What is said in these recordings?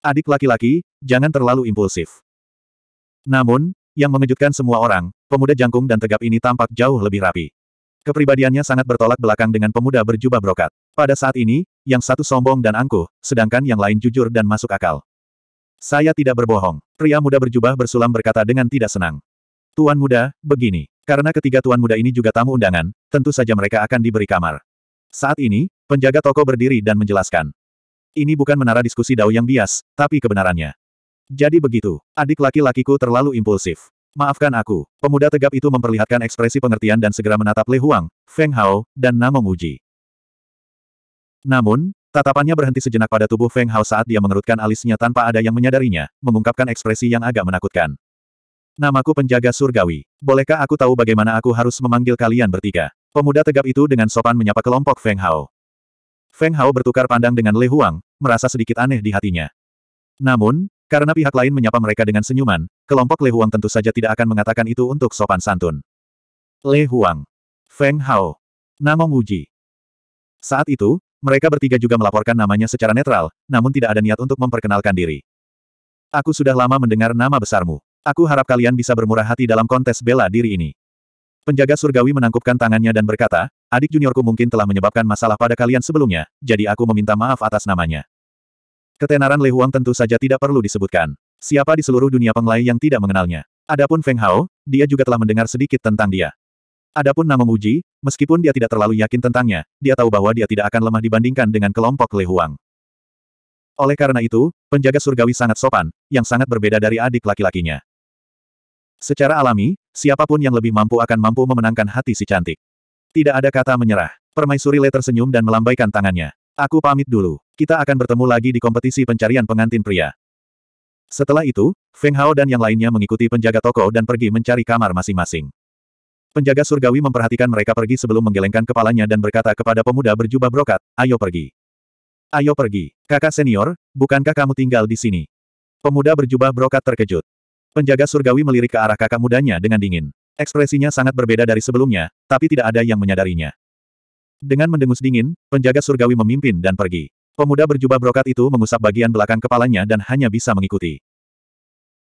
Adik laki-laki, jangan terlalu impulsif. Namun, yang mengejutkan semua orang, pemuda jangkung dan tegap ini tampak jauh lebih rapi. Kepribadiannya sangat bertolak belakang dengan pemuda berjubah brokat. Pada saat ini, yang satu sombong dan angkuh, sedangkan yang lain jujur dan masuk akal. Saya tidak berbohong. Pria muda berjubah bersulam berkata dengan tidak senang. Tuan muda, begini. Karena ketiga tuan muda ini juga tamu undangan, tentu saja mereka akan diberi kamar. Saat ini, penjaga toko berdiri dan menjelaskan. Ini bukan menara diskusi dao yang bias, tapi kebenarannya. Jadi begitu, adik laki-lakiku terlalu impulsif. Maafkan aku, pemuda tegap itu memperlihatkan ekspresi pengertian dan segera menatap Le Huang, Feng Hao, dan Namong Uji. Namun, tatapannya berhenti sejenak pada tubuh Feng Hao saat dia mengerutkan alisnya tanpa ada yang menyadarinya, mengungkapkan ekspresi yang agak menakutkan. Namaku penjaga surgawi. Bolehkah aku tahu bagaimana aku harus memanggil kalian bertiga? Pemuda tegap itu dengan sopan menyapa kelompok Feng Hao. Feng Hao bertukar pandang dengan Le Huang, merasa sedikit aneh di hatinya. Namun, karena pihak lain menyapa mereka dengan senyuman, kelompok Le Huang tentu saja tidak akan mengatakan itu untuk sopan santun. Le Huang, Feng Hao, Namong Wuji. Saat itu, mereka bertiga juga melaporkan namanya secara netral, namun tidak ada niat untuk memperkenalkan diri. Aku sudah lama mendengar nama besarmu. Aku harap kalian bisa bermurah hati dalam kontes bela diri ini penjaga surgawi menangkupkan tangannya dan berkata, adik juniorku mungkin telah menyebabkan masalah pada kalian sebelumnya, jadi aku meminta maaf atas namanya. Ketenaran Lei Huang tentu saja tidak perlu disebutkan. Siapa di seluruh dunia penglai yang tidak mengenalnya? Adapun Feng Hao, dia juga telah mendengar sedikit tentang dia. Adapun nama Muji, meskipun dia tidak terlalu yakin tentangnya, dia tahu bahwa dia tidak akan lemah dibandingkan dengan kelompok Lei Huang. Oleh karena itu, penjaga surgawi sangat sopan, yang sangat berbeda dari adik laki-lakinya. Secara alami, siapapun yang lebih mampu akan mampu memenangkan hati si cantik. Tidak ada kata menyerah. Permaisuri Le tersenyum dan melambaikan tangannya. Aku pamit dulu. Kita akan bertemu lagi di kompetisi pencarian pengantin pria. Setelah itu, Feng Hao dan yang lainnya mengikuti penjaga toko dan pergi mencari kamar masing-masing. Penjaga surgawi memperhatikan mereka pergi sebelum menggelengkan kepalanya dan berkata kepada pemuda berjubah brokat, ayo pergi. Ayo pergi, kakak senior, bukankah kamu tinggal di sini? Pemuda berjubah brokat terkejut. Penjaga surgawi melirik ke arah kakak mudanya dengan dingin. Ekspresinya sangat berbeda dari sebelumnya, tapi tidak ada yang menyadarinya. Dengan mendengus dingin, penjaga surgawi memimpin dan pergi. Pemuda berjubah brokat itu mengusap bagian belakang kepalanya dan hanya bisa mengikuti.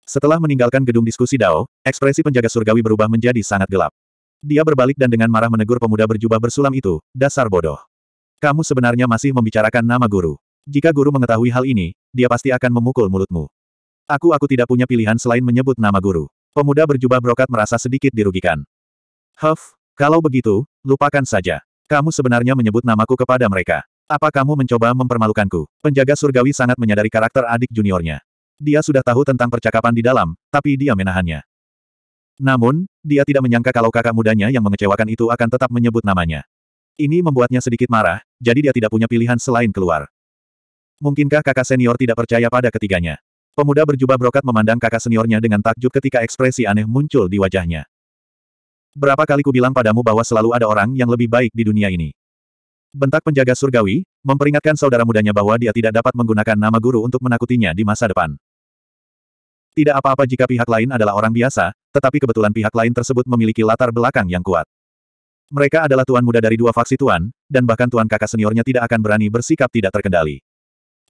Setelah meninggalkan gedung diskusi Dao, ekspresi penjaga surgawi berubah menjadi sangat gelap. Dia berbalik dan dengan marah menegur pemuda berjubah bersulam itu, dasar bodoh. Kamu sebenarnya masih membicarakan nama guru. Jika guru mengetahui hal ini, dia pasti akan memukul mulutmu. Aku aku tidak punya pilihan selain menyebut nama guru. Pemuda berjubah brokat merasa sedikit dirugikan. Huff, kalau begitu, lupakan saja. Kamu sebenarnya menyebut namaku kepada mereka. Apa kamu mencoba mempermalukanku? Penjaga surgawi sangat menyadari karakter adik juniornya. Dia sudah tahu tentang percakapan di dalam, tapi dia menahannya. Namun, dia tidak menyangka kalau kakak mudanya yang mengecewakan itu akan tetap menyebut namanya. Ini membuatnya sedikit marah, jadi dia tidak punya pilihan selain keluar. Mungkinkah kakak senior tidak percaya pada ketiganya? Pemuda berjubah brokat memandang kakak seniornya dengan takjub ketika ekspresi aneh muncul di wajahnya. Berapa kali ku bilang padamu bahwa selalu ada orang yang lebih baik di dunia ini. Bentak penjaga surgawi, memperingatkan saudara mudanya bahwa dia tidak dapat menggunakan nama guru untuk menakutinya di masa depan. Tidak apa-apa jika pihak lain adalah orang biasa, tetapi kebetulan pihak lain tersebut memiliki latar belakang yang kuat. Mereka adalah tuan muda dari dua faksi tuan, dan bahkan tuan kakak seniornya tidak akan berani bersikap tidak terkendali.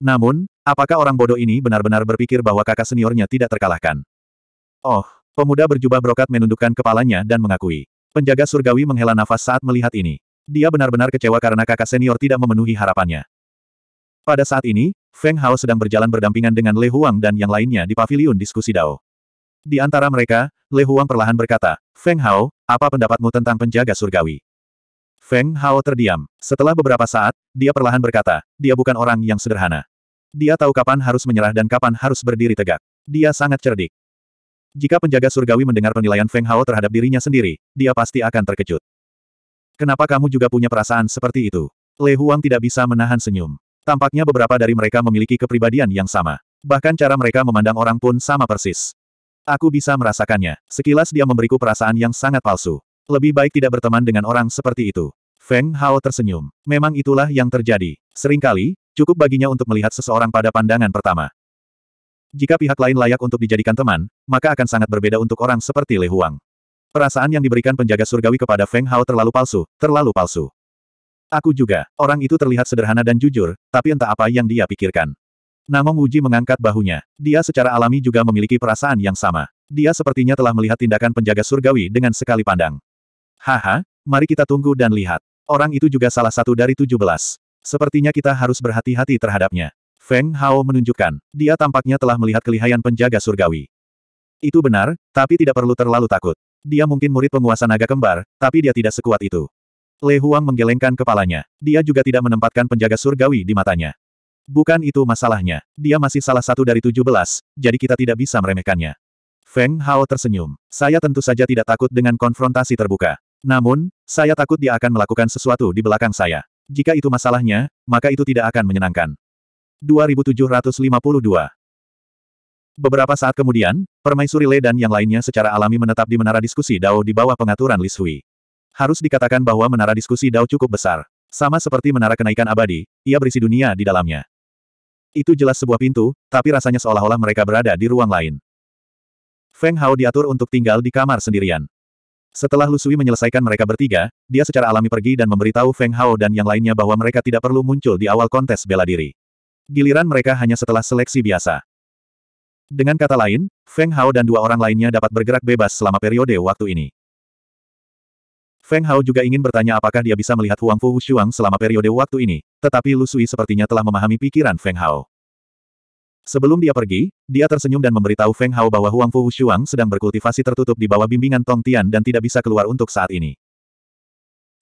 Namun, Apakah orang bodoh ini benar-benar berpikir bahwa kakak seniornya tidak terkalahkan? Oh, pemuda berjubah brokat menundukkan kepalanya dan mengakui. Penjaga surgawi menghela nafas saat melihat ini. Dia benar-benar kecewa karena kakak senior tidak memenuhi harapannya. Pada saat ini, Feng Hao sedang berjalan berdampingan dengan Le Huang dan yang lainnya di paviliun diskusi Dao. Di antara mereka, Le Huang perlahan berkata, Feng Hao, apa pendapatmu tentang penjaga surgawi? Feng Hao terdiam. Setelah beberapa saat, dia perlahan berkata, dia bukan orang yang sederhana. Dia tahu kapan harus menyerah dan kapan harus berdiri tegak. Dia sangat cerdik. Jika penjaga surgawi mendengar penilaian Feng Hao terhadap dirinya sendiri, dia pasti akan terkejut. Kenapa kamu juga punya perasaan seperti itu? Le Huang tidak bisa menahan senyum. Tampaknya beberapa dari mereka memiliki kepribadian yang sama. Bahkan cara mereka memandang orang pun sama persis. Aku bisa merasakannya. Sekilas dia memberiku perasaan yang sangat palsu. Lebih baik tidak berteman dengan orang seperti itu. Feng Hao tersenyum. Memang itulah yang terjadi. Seringkali, Cukup baginya untuk melihat seseorang pada pandangan pertama. Jika pihak lain layak untuk dijadikan teman, maka akan sangat berbeda untuk orang seperti Le Huang. Perasaan yang diberikan penjaga surgawi kepada Feng Hao terlalu palsu, terlalu palsu. Aku juga, orang itu terlihat sederhana dan jujur, tapi entah apa yang dia pikirkan. Namong Uji mengangkat bahunya. Dia secara alami juga memiliki perasaan yang sama. Dia sepertinya telah melihat tindakan penjaga surgawi dengan sekali pandang. Haha, mari kita tunggu dan lihat. Orang itu juga salah satu dari tujuh belas. Sepertinya kita harus berhati-hati terhadapnya. Feng Hao menunjukkan, dia tampaknya telah melihat kelihaian penjaga surgawi. Itu benar, tapi tidak perlu terlalu takut. Dia mungkin murid penguasa naga kembar, tapi dia tidak sekuat itu. Le Huang menggelengkan kepalanya. Dia juga tidak menempatkan penjaga surgawi di matanya. Bukan itu masalahnya. Dia masih salah satu dari tujuh belas, jadi kita tidak bisa meremehkannya. Feng Hao tersenyum. Saya tentu saja tidak takut dengan konfrontasi terbuka. Namun, saya takut dia akan melakukan sesuatu di belakang saya. Jika itu masalahnya, maka itu tidak akan menyenangkan. 2752 Beberapa saat kemudian, Permaisuri Le dan yang lainnya secara alami menetap di menara diskusi Dao di bawah pengaturan Lishui. Harus dikatakan bahwa menara diskusi Dao cukup besar. Sama seperti menara kenaikan abadi, ia berisi dunia di dalamnya. Itu jelas sebuah pintu, tapi rasanya seolah-olah mereka berada di ruang lain. Feng Hao diatur untuk tinggal di kamar sendirian. Setelah Lu Sui menyelesaikan mereka bertiga, dia secara alami pergi dan memberitahu Feng Hao dan yang lainnya bahwa mereka tidak perlu muncul di awal kontes bela diri. Giliran mereka hanya setelah seleksi biasa. Dengan kata lain, Feng Hao dan dua orang lainnya dapat bergerak bebas selama periode waktu ini. Feng Hao juga ingin bertanya apakah dia bisa melihat Huang Fu Wushuang selama periode waktu ini, tetapi Lu Sui sepertinya telah memahami pikiran Feng Hao. Sebelum dia pergi, dia tersenyum dan memberitahu Feng Hao bahwa Huang Fu Shuang sedang berkultivasi tertutup di bawah bimbingan Tong Tian dan tidak bisa keluar untuk saat ini.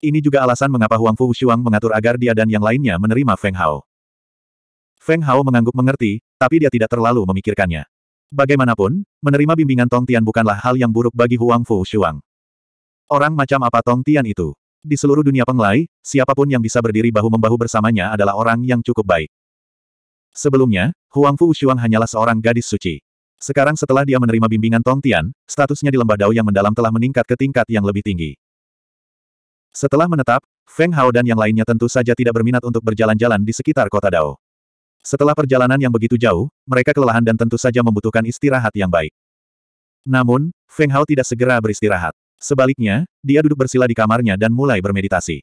Ini juga alasan mengapa Huang Fu Shuang mengatur agar dia dan yang lainnya menerima Feng Hao. Feng Hao mengangguk mengerti, tapi dia tidak terlalu memikirkannya. Bagaimanapun, menerima bimbingan Tong Tian bukanlah hal yang buruk bagi Huang Fu Shuang. Orang macam apa Tong Tian itu? Di seluruh dunia penglai, siapapun yang bisa berdiri bahu-membahu bersamanya adalah orang yang cukup baik. Sebelumnya, Huang Fu Xuan hanyalah seorang gadis suci. Sekarang setelah dia menerima bimbingan Tong Tian, statusnya di lembah Dao yang mendalam telah meningkat ke tingkat yang lebih tinggi. Setelah menetap, Feng Hao dan yang lainnya tentu saja tidak berminat untuk berjalan-jalan di sekitar kota Dao. Setelah perjalanan yang begitu jauh, mereka kelelahan dan tentu saja membutuhkan istirahat yang baik. Namun, Feng Hao tidak segera beristirahat. Sebaliknya, dia duduk bersila di kamarnya dan mulai bermeditasi.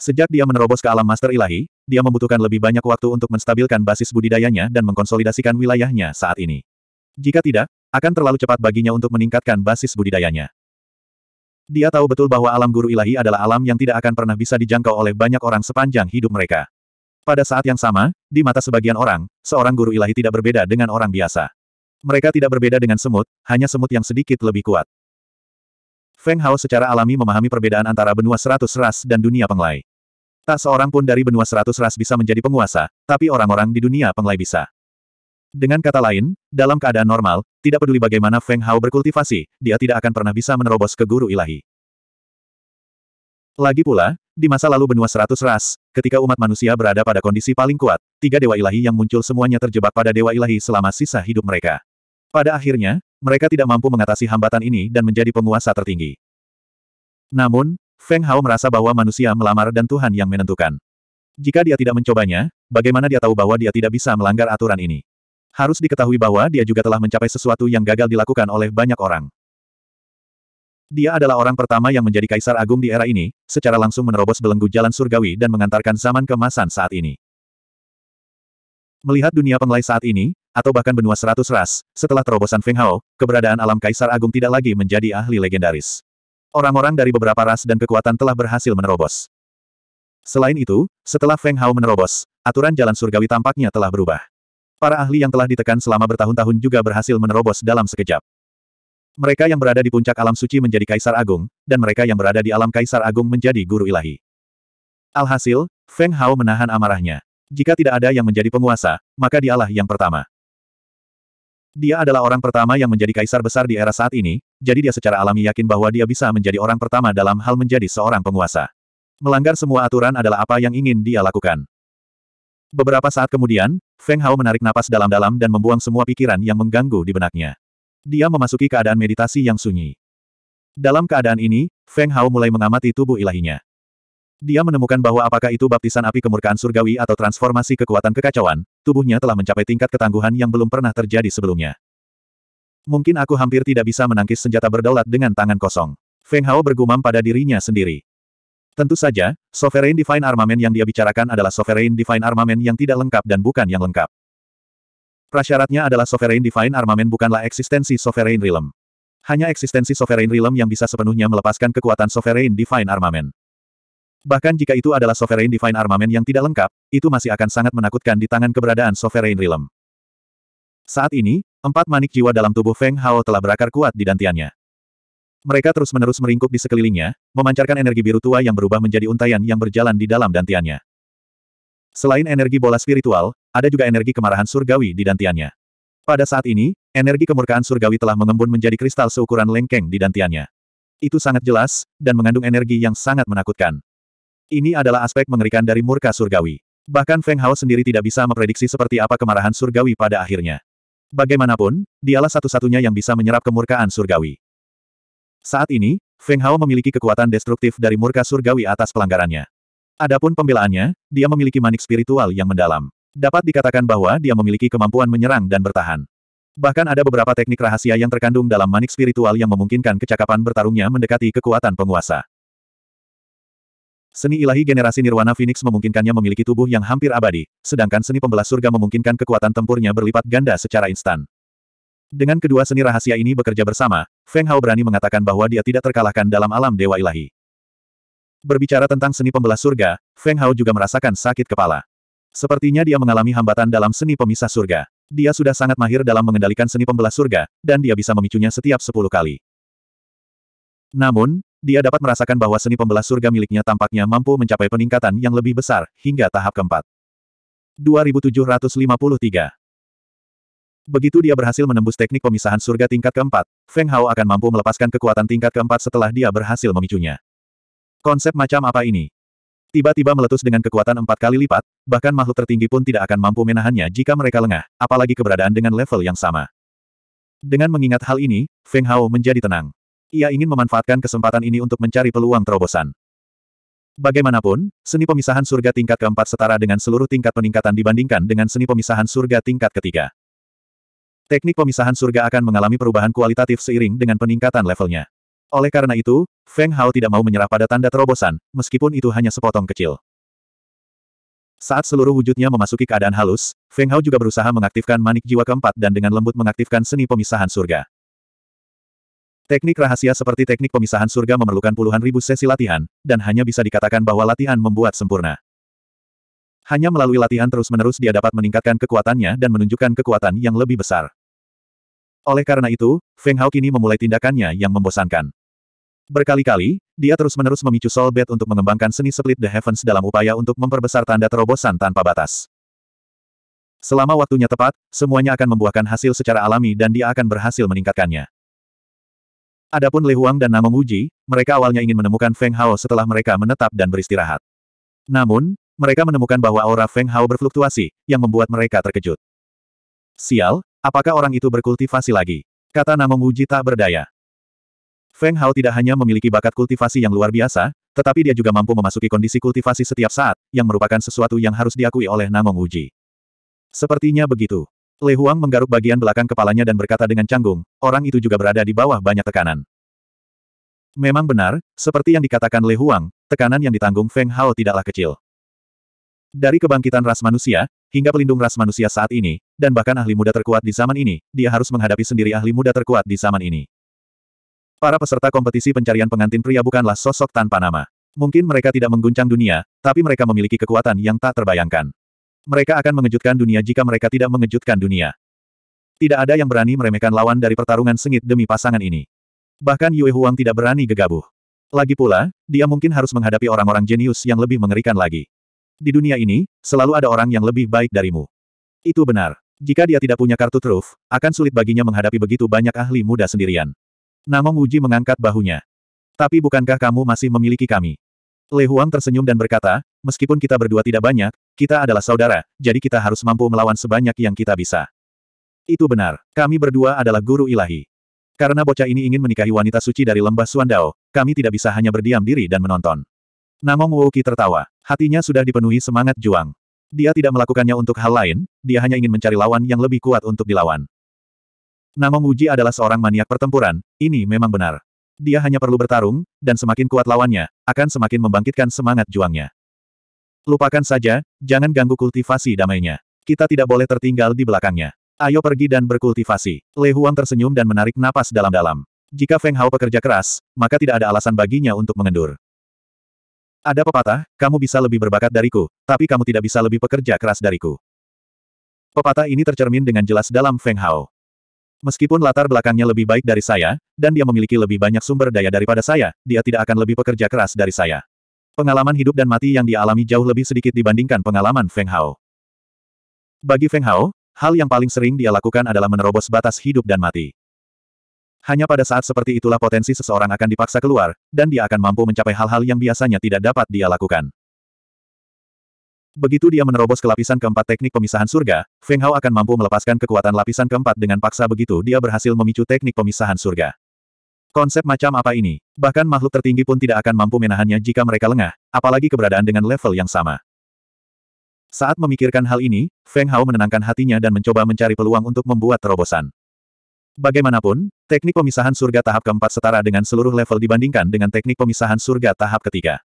Sejak dia menerobos ke alam master ilahi, dia membutuhkan lebih banyak waktu untuk menstabilkan basis budidayanya dan mengkonsolidasikan wilayahnya saat ini. Jika tidak, akan terlalu cepat baginya untuk meningkatkan basis budidayanya. Dia tahu betul bahwa alam guru ilahi adalah alam yang tidak akan pernah bisa dijangkau oleh banyak orang sepanjang hidup mereka. Pada saat yang sama, di mata sebagian orang, seorang guru ilahi tidak berbeda dengan orang biasa. Mereka tidak berbeda dengan semut, hanya semut yang sedikit lebih kuat. Feng Hao secara alami memahami perbedaan antara benua seratus ras dan dunia penglai. Tak seorang pun dari benua seratus ras bisa menjadi penguasa, tapi orang-orang di dunia penglai bisa. Dengan kata lain, dalam keadaan normal, tidak peduli bagaimana Feng Hao berkultivasi, dia tidak akan pernah bisa menerobos ke guru ilahi. Lagi pula, di masa lalu benua seratus ras, ketika umat manusia berada pada kondisi paling kuat, tiga dewa ilahi yang muncul semuanya terjebak pada dewa ilahi selama sisa hidup mereka. Pada akhirnya, mereka tidak mampu mengatasi hambatan ini dan menjadi penguasa tertinggi. Namun, Feng Hao merasa bahwa manusia melamar dan Tuhan yang menentukan. Jika dia tidak mencobanya, bagaimana dia tahu bahwa dia tidak bisa melanggar aturan ini? Harus diketahui bahwa dia juga telah mencapai sesuatu yang gagal dilakukan oleh banyak orang. Dia adalah orang pertama yang menjadi kaisar agung di era ini, secara langsung menerobos belenggu jalan surgawi dan mengantarkan zaman kemasan saat ini. Melihat dunia penglai saat ini, atau bahkan benua seratus ras, setelah terobosan Feng Hao, keberadaan alam Kaisar Agung tidak lagi menjadi ahli legendaris. Orang-orang dari beberapa ras dan kekuatan telah berhasil menerobos. Selain itu, setelah Feng Hao menerobos, aturan jalan surgawi tampaknya telah berubah. Para ahli yang telah ditekan selama bertahun-tahun juga berhasil menerobos dalam sekejap. Mereka yang berada di puncak alam suci menjadi kaisar agung, dan mereka yang berada di alam kaisar agung menjadi guru ilahi. Alhasil, Feng Hao menahan amarahnya. Jika tidak ada yang menjadi penguasa, maka dialah yang pertama. Dia adalah orang pertama yang menjadi kaisar besar di era saat ini, jadi dia secara alami yakin bahwa dia bisa menjadi orang pertama dalam hal menjadi seorang penguasa. Melanggar semua aturan adalah apa yang ingin dia lakukan. Beberapa saat kemudian, Feng Hao menarik napas dalam-dalam dan membuang semua pikiran yang mengganggu di benaknya. Dia memasuki keadaan meditasi yang sunyi. Dalam keadaan ini, Feng Hao mulai mengamati tubuh ilahinya. Dia menemukan bahwa apakah itu baptisan api kemurkaan surgawi atau transformasi kekuatan kekacauan, tubuhnya telah mencapai tingkat ketangguhan yang belum pernah terjadi sebelumnya. Mungkin aku hampir tidak bisa menangkis senjata berdaulat dengan tangan kosong. Feng Hao bergumam pada dirinya sendiri. Tentu saja, Sovereign Divine Armament yang dia bicarakan adalah Sovereign Divine Armament yang tidak lengkap dan bukan yang lengkap. Prasyaratnya adalah Sovereign Divine Armament bukanlah eksistensi Sovereign Realm. Hanya eksistensi Sovereign Realm yang bisa sepenuhnya melepaskan kekuatan Sovereign Divine Armament. Bahkan jika itu adalah Sovereign Divine Armament yang tidak lengkap, itu masih akan sangat menakutkan di tangan keberadaan Sovereign Realm. Saat ini, empat manik jiwa dalam tubuh Feng Hao telah berakar kuat di dantiannya. Mereka terus-menerus meringkuk di sekelilingnya, memancarkan energi biru tua yang berubah menjadi untayan yang berjalan di dalam dantiannya. Selain energi bola spiritual, ada juga energi kemarahan surgawi di dantiannya. Pada saat ini, energi kemurkaan surgawi telah mengembun menjadi kristal seukuran lengkeng di dantiannya. Itu sangat jelas, dan mengandung energi yang sangat menakutkan. Ini adalah aspek mengerikan dari murka surgawi. Bahkan Feng Hao sendiri tidak bisa memprediksi seperti apa kemarahan surgawi pada akhirnya. Bagaimanapun, dialah satu-satunya yang bisa menyerap kemurkaan surgawi. Saat ini, Feng Hao memiliki kekuatan destruktif dari murka surgawi atas pelanggarannya. Adapun pembelaannya, dia memiliki manik spiritual yang mendalam. Dapat dikatakan bahwa dia memiliki kemampuan menyerang dan bertahan. Bahkan ada beberapa teknik rahasia yang terkandung dalam manik spiritual yang memungkinkan kecakapan bertarungnya mendekati kekuatan penguasa. Seni ilahi generasi Nirwana Phoenix memungkinkannya memiliki tubuh yang hampir abadi, sedangkan seni pembelah surga memungkinkan kekuatan tempurnya berlipat ganda secara instan. Dengan kedua seni rahasia ini bekerja bersama, Feng Hao berani mengatakan bahwa dia tidak terkalahkan dalam alam dewa ilahi. Berbicara tentang seni pembelah surga, Feng Hao juga merasakan sakit kepala. Sepertinya dia mengalami hambatan dalam seni pemisah surga. Dia sudah sangat mahir dalam mengendalikan seni pembelah surga, dan dia bisa memicunya setiap sepuluh kali. Namun, dia dapat merasakan bahwa seni pembelah surga miliknya tampaknya mampu mencapai peningkatan yang lebih besar, hingga tahap keempat. 2753 Begitu dia berhasil menembus teknik pemisahan surga tingkat keempat, Feng Hao akan mampu melepaskan kekuatan tingkat keempat setelah dia berhasil memicunya. Konsep macam apa ini? Tiba-tiba meletus dengan kekuatan empat kali lipat, bahkan makhluk tertinggi pun tidak akan mampu menahannya jika mereka lengah, apalagi keberadaan dengan level yang sama. Dengan mengingat hal ini, Feng Hao menjadi tenang. Ia ingin memanfaatkan kesempatan ini untuk mencari peluang terobosan. Bagaimanapun, seni pemisahan surga tingkat keempat setara dengan seluruh tingkat peningkatan dibandingkan dengan seni pemisahan surga tingkat ketiga. Teknik pemisahan surga akan mengalami perubahan kualitatif seiring dengan peningkatan levelnya. Oleh karena itu, Feng Hao tidak mau menyerah pada tanda terobosan, meskipun itu hanya sepotong kecil. Saat seluruh wujudnya memasuki keadaan halus, Feng Hao juga berusaha mengaktifkan manik jiwa keempat dan dengan lembut mengaktifkan seni pemisahan surga. Teknik rahasia seperti teknik pemisahan surga memerlukan puluhan ribu sesi latihan, dan hanya bisa dikatakan bahwa latihan membuat sempurna. Hanya melalui latihan terus-menerus dia dapat meningkatkan kekuatannya dan menunjukkan kekuatan yang lebih besar. Oleh karena itu, Feng Hao kini memulai tindakannya yang membosankan. Berkali-kali, dia terus-menerus memicu Soul Bed untuk mengembangkan seni Split the Heavens dalam upaya untuk memperbesar tanda terobosan tanpa batas. Selama waktunya tepat, semuanya akan membuahkan hasil secara alami dan dia akan berhasil meningkatkannya. Adapun Li Huang dan Namo Muji, mereka awalnya ingin menemukan Feng Hao setelah mereka menetap dan beristirahat. Namun, mereka menemukan bahwa aura Feng Hao berfluktuasi, yang membuat mereka terkejut. Sial, apakah orang itu berkultivasi lagi? Kata Namo Muji tak berdaya. Feng Hao tidak hanya memiliki bakat kultivasi yang luar biasa, tetapi dia juga mampu memasuki kondisi kultivasi setiap saat, yang merupakan sesuatu yang harus diakui oleh Namo Muji. Sepertinya begitu. Le Huang menggaruk bagian belakang kepalanya dan berkata dengan canggung, orang itu juga berada di bawah banyak tekanan. Memang benar, seperti yang dikatakan Le Huang, tekanan yang ditanggung Feng Hao tidaklah kecil. Dari kebangkitan ras manusia, hingga pelindung ras manusia saat ini, dan bahkan ahli muda terkuat di zaman ini, dia harus menghadapi sendiri ahli muda terkuat di zaman ini. Para peserta kompetisi pencarian pengantin pria bukanlah sosok tanpa nama. Mungkin mereka tidak mengguncang dunia, tapi mereka memiliki kekuatan yang tak terbayangkan. Mereka akan mengejutkan dunia jika mereka tidak mengejutkan dunia. Tidak ada yang berani meremehkan lawan dari pertarungan sengit demi pasangan ini. Bahkan Yue Huang tidak berani gegabah. Lagi pula, dia mungkin harus menghadapi orang-orang jenius yang lebih mengerikan lagi. Di dunia ini, selalu ada orang yang lebih baik darimu. Itu benar. Jika dia tidak punya kartu truf, akan sulit baginya menghadapi begitu banyak ahli muda sendirian. Namong Uji mengangkat bahunya. Tapi bukankah kamu masih memiliki kami? Lei Huang tersenyum dan berkata, meskipun kita berdua tidak banyak, kita adalah saudara, jadi kita harus mampu melawan sebanyak yang kita bisa. Itu benar. Kami berdua adalah guru ilahi. Karena bocah ini ingin menikahi wanita suci dari lembah Suandao, kami tidak bisa hanya berdiam diri dan menonton. Namong Wouki tertawa. Hatinya sudah dipenuhi semangat juang. Dia tidak melakukannya untuk hal lain, dia hanya ingin mencari lawan yang lebih kuat untuk dilawan. Namong Wuji adalah seorang maniak pertempuran, ini memang benar. Dia hanya perlu bertarung, dan semakin kuat lawannya, akan semakin membangkitkan semangat juangnya. Lupakan saja, jangan ganggu kultivasi damainya. Kita tidak boleh tertinggal di belakangnya. Ayo pergi dan berkultivasi. Le Huang tersenyum dan menarik napas dalam-dalam. Jika Feng Hao pekerja keras, maka tidak ada alasan baginya untuk mengendur. Ada pepatah, kamu bisa lebih berbakat dariku, tapi kamu tidak bisa lebih pekerja keras dariku. Pepatah ini tercermin dengan jelas dalam Feng Hao. Meskipun latar belakangnya lebih baik dari saya, dan dia memiliki lebih banyak sumber daya daripada saya, dia tidak akan lebih pekerja keras dari saya. Pengalaman hidup dan mati yang dialami jauh lebih sedikit dibandingkan pengalaman Feng Hao. Bagi Feng Hao, hal yang paling sering dia lakukan adalah menerobos batas hidup dan mati. Hanya pada saat seperti itulah potensi seseorang akan dipaksa keluar, dan dia akan mampu mencapai hal-hal yang biasanya tidak dapat dia lakukan. Begitu dia menerobos ke lapisan keempat teknik pemisahan surga, Feng Hao akan mampu melepaskan kekuatan lapisan keempat dengan paksa begitu dia berhasil memicu teknik pemisahan surga. Konsep macam apa ini? Bahkan makhluk tertinggi pun tidak akan mampu menahannya jika mereka lengah, apalagi keberadaan dengan level yang sama. Saat memikirkan hal ini, Feng Hao menenangkan hatinya dan mencoba mencari peluang untuk membuat terobosan. Bagaimanapun, teknik pemisahan surga tahap keempat setara dengan seluruh level dibandingkan dengan teknik pemisahan surga tahap ketiga.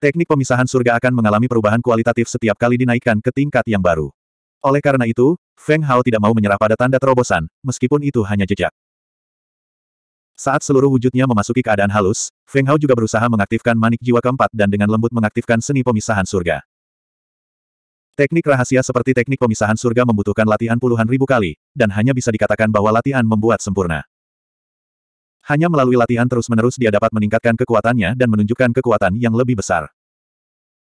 Teknik pemisahan surga akan mengalami perubahan kualitatif setiap kali dinaikkan ke tingkat yang baru. Oleh karena itu, Feng Hao tidak mau menyerah pada tanda terobosan, meskipun itu hanya jejak. Saat seluruh wujudnya memasuki keadaan halus, Feng Hao juga berusaha mengaktifkan manik jiwa keempat dan dengan lembut mengaktifkan seni pemisahan surga. Teknik rahasia seperti teknik pemisahan surga membutuhkan latihan puluhan ribu kali, dan hanya bisa dikatakan bahwa latihan membuat sempurna. Hanya melalui latihan terus-menerus dia dapat meningkatkan kekuatannya dan menunjukkan kekuatan yang lebih besar.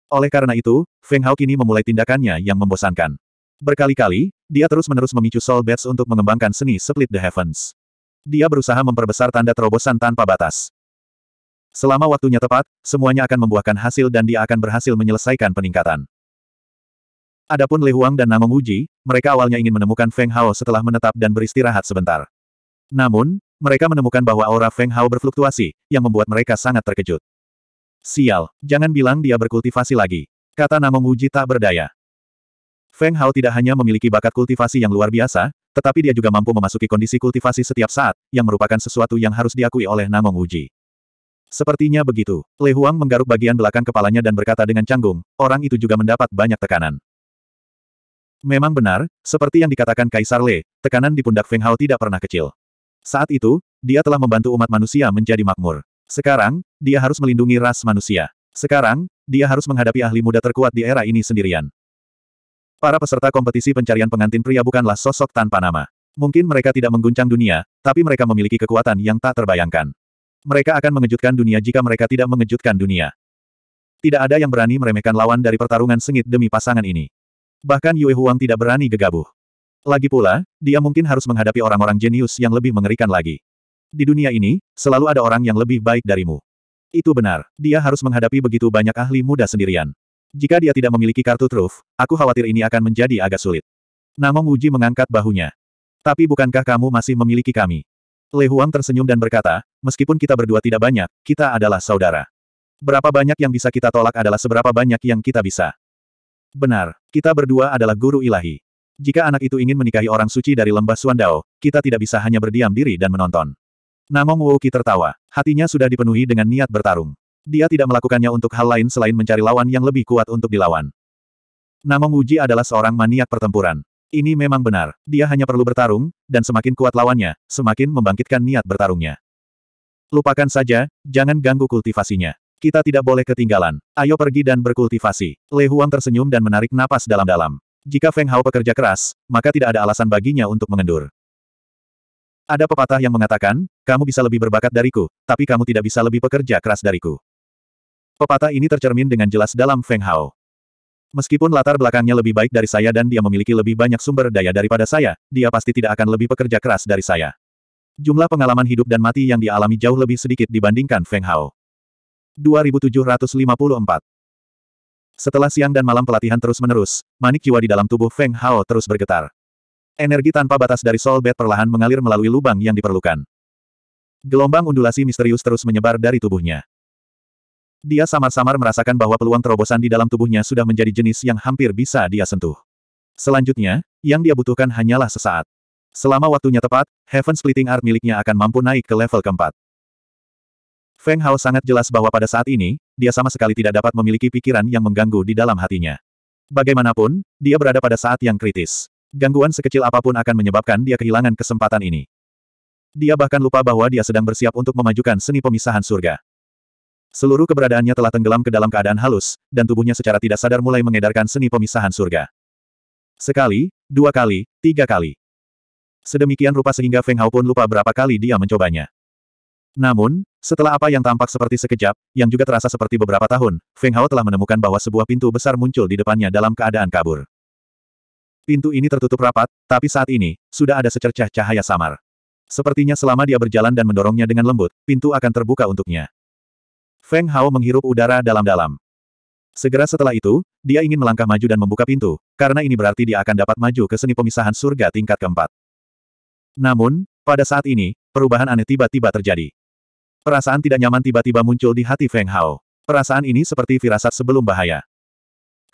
Oleh karena itu, Feng Hao kini memulai tindakannya yang membosankan. Berkali-kali, dia terus-menerus memicu Soul Bats untuk mengembangkan seni Split the Heavens. Dia berusaha memperbesar tanda terobosan tanpa batas. Selama waktunya tepat, semuanya akan membuahkan hasil dan dia akan berhasil menyelesaikan peningkatan. Adapun Lei Huang dan Namong Uji, mereka awalnya ingin menemukan Feng Hao setelah menetap dan beristirahat sebentar. Namun, mereka menemukan bahwa aura Feng Hao berfluktuasi, yang membuat mereka sangat terkejut. Sial, jangan bilang dia berkultivasi lagi. Kata Namong Uji tak berdaya. Feng Hao tidak hanya memiliki bakat kultivasi yang luar biasa, tetapi dia juga mampu memasuki kondisi kultivasi setiap saat, yang merupakan sesuatu yang harus diakui oleh Namong Uji. Sepertinya begitu. Le Huang menggaruk bagian belakang kepalanya dan berkata dengan canggung, orang itu juga mendapat banyak tekanan. Memang benar, seperti yang dikatakan Kaisar Le, tekanan di pundak Feng Hao tidak pernah kecil. Saat itu, dia telah membantu umat manusia menjadi makmur. Sekarang, dia harus melindungi ras manusia. Sekarang, dia harus menghadapi ahli muda terkuat di era ini sendirian. Para peserta kompetisi pencarian pengantin pria bukanlah sosok tanpa nama. Mungkin mereka tidak mengguncang dunia, tapi mereka memiliki kekuatan yang tak terbayangkan. Mereka akan mengejutkan dunia jika mereka tidak mengejutkan dunia. Tidak ada yang berani meremehkan lawan dari pertarungan sengit demi pasangan ini. Bahkan Yue Huang tidak berani gegabah. Lagi pula, dia mungkin harus menghadapi orang-orang jenius yang lebih mengerikan lagi. Di dunia ini, selalu ada orang yang lebih baik darimu. Itu benar, dia harus menghadapi begitu banyak ahli muda sendirian. Jika dia tidak memiliki kartu truf, aku khawatir ini akan menjadi agak sulit. Namong Uji mengangkat bahunya. Tapi bukankah kamu masih memiliki kami? Le Huang tersenyum dan berkata, meskipun kita berdua tidak banyak, kita adalah saudara. Berapa banyak yang bisa kita tolak adalah seberapa banyak yang kita bisa. Benar, kita berdua adalah guru ilahi. Jika anak itu ingin menikahi orang suci dari lembah Suandao, kita tidak bisa hanya berdiam diri dan menonton. Namong Wuki tertawa. Hatinya sudah dipenuhi dengan niat bertarung. Dia tidak melakukannya untuk hal lain selain mencari lawan yang lebih kuat untuk dilawan. Namong Wuji adalah seorang maniak pertempuran. Ini memang benar, dia hanya perlu bertarung, dan semakin kuat lawannya, semakin membangkitkan niat bertarungnya. Lupakan saja, jangan ganggu kultivasinya. Kita tidak boleh ketinggalan. Ayo pergi dan berkultivasi. Le Huang tersenyum dan menarik napas dalam-dalam. Jika Feng Hao pekerja keras, maka tidak ada alasan baginya untuk mengendur. Ada pepatah yang mengatakan, kamu bisa lebih berbakat dariku, tapi kamu tidak bisa lebih pekerja keras dariku. Pepatah ini tercermin dengan jelas dalam Feng Hao. Meskipun latar belakangnya lebih baik dari saya dan dia memiliki lebih banyak sumber daya daripada saya, dia pasti tidak akan lebih pekerja keras dari saya. Jumlah pengalaman hidup dan mati yang dialami jauh lebih sedikit dibandingkan Feng Hao. 2754 Setelah siang dan malam pelatihan terus-menerus, manik jiwa di dalam tubuh Feng Hao terus bergetar. Energi tanpa batas dari Soul Bed perlahan mengalir melalui lubang yang diperlukan. Gelombang undulasi misterius terus menyebar dari tubuhnya. Dia samar-samar merasakan bahwa peluang terobosan di dalam tubuhnya sudah menjadi jenis yang hampir bisa dia sentuh. Selanjutnya, yang dia butuhkan hanyalah sesaat. Selama waktunya tepat, Heaven Splitting Art miliknya akan mampu naik ke level keempat. Feng Hao sangat jelas bahwa pada saat ini, dia sama sekali tidak dapat memiliki pikiran yang mengganggu di dalam hatinya. Bagaimanapun, dia berada pada saat yang kritis. Gangguan sekecil apapun akan menyebabkan dia kehilangan kesempatan ini. Dia bahkan lupa bahwa dia sedang bersiap untuk memajukan seni pemisahan surga. Seluruh keberadaannya telah tenggelam ke dalam keadaan halus, dan tubuhnya secara tidak sadar mulai mengedarkan seni pemisahan surga. Sekali, dua kali, tiga kali. Sedemikian rupa sehingga Feng Hao pun lupa berapa kali dia mencobanya. Namun, setelah apa yang tampak seperti sekejap, yang juga terasa seperti beberapa tahun, Feng Hao telah menemukan bahwa sebuah pintu besar muncul di depannya dalam keadaan kabur. Pintu ini tertutup rapat, tapi saat ini, sudah ada secercah cahaya samar. Sepertinya selama dia berjalan dan mendorongnya dengan lembut, pintu akan terbuka untuknya. Feng Hao menghirup udara dalam-dalam. Segera setelah itu, dia ingin melangkah maju dan membuka pintu, karena ini berarti dia akan dapat maju ke seni pemisahan surga tingkat keempat. Namun, pada saat ini, perubahan aneh tiba-tiba terjadi. Perasaan tidak nyaman tiba-tiba muncul di hati Feng Hao. Perasaan ini seperti firasat sebelum bahaya.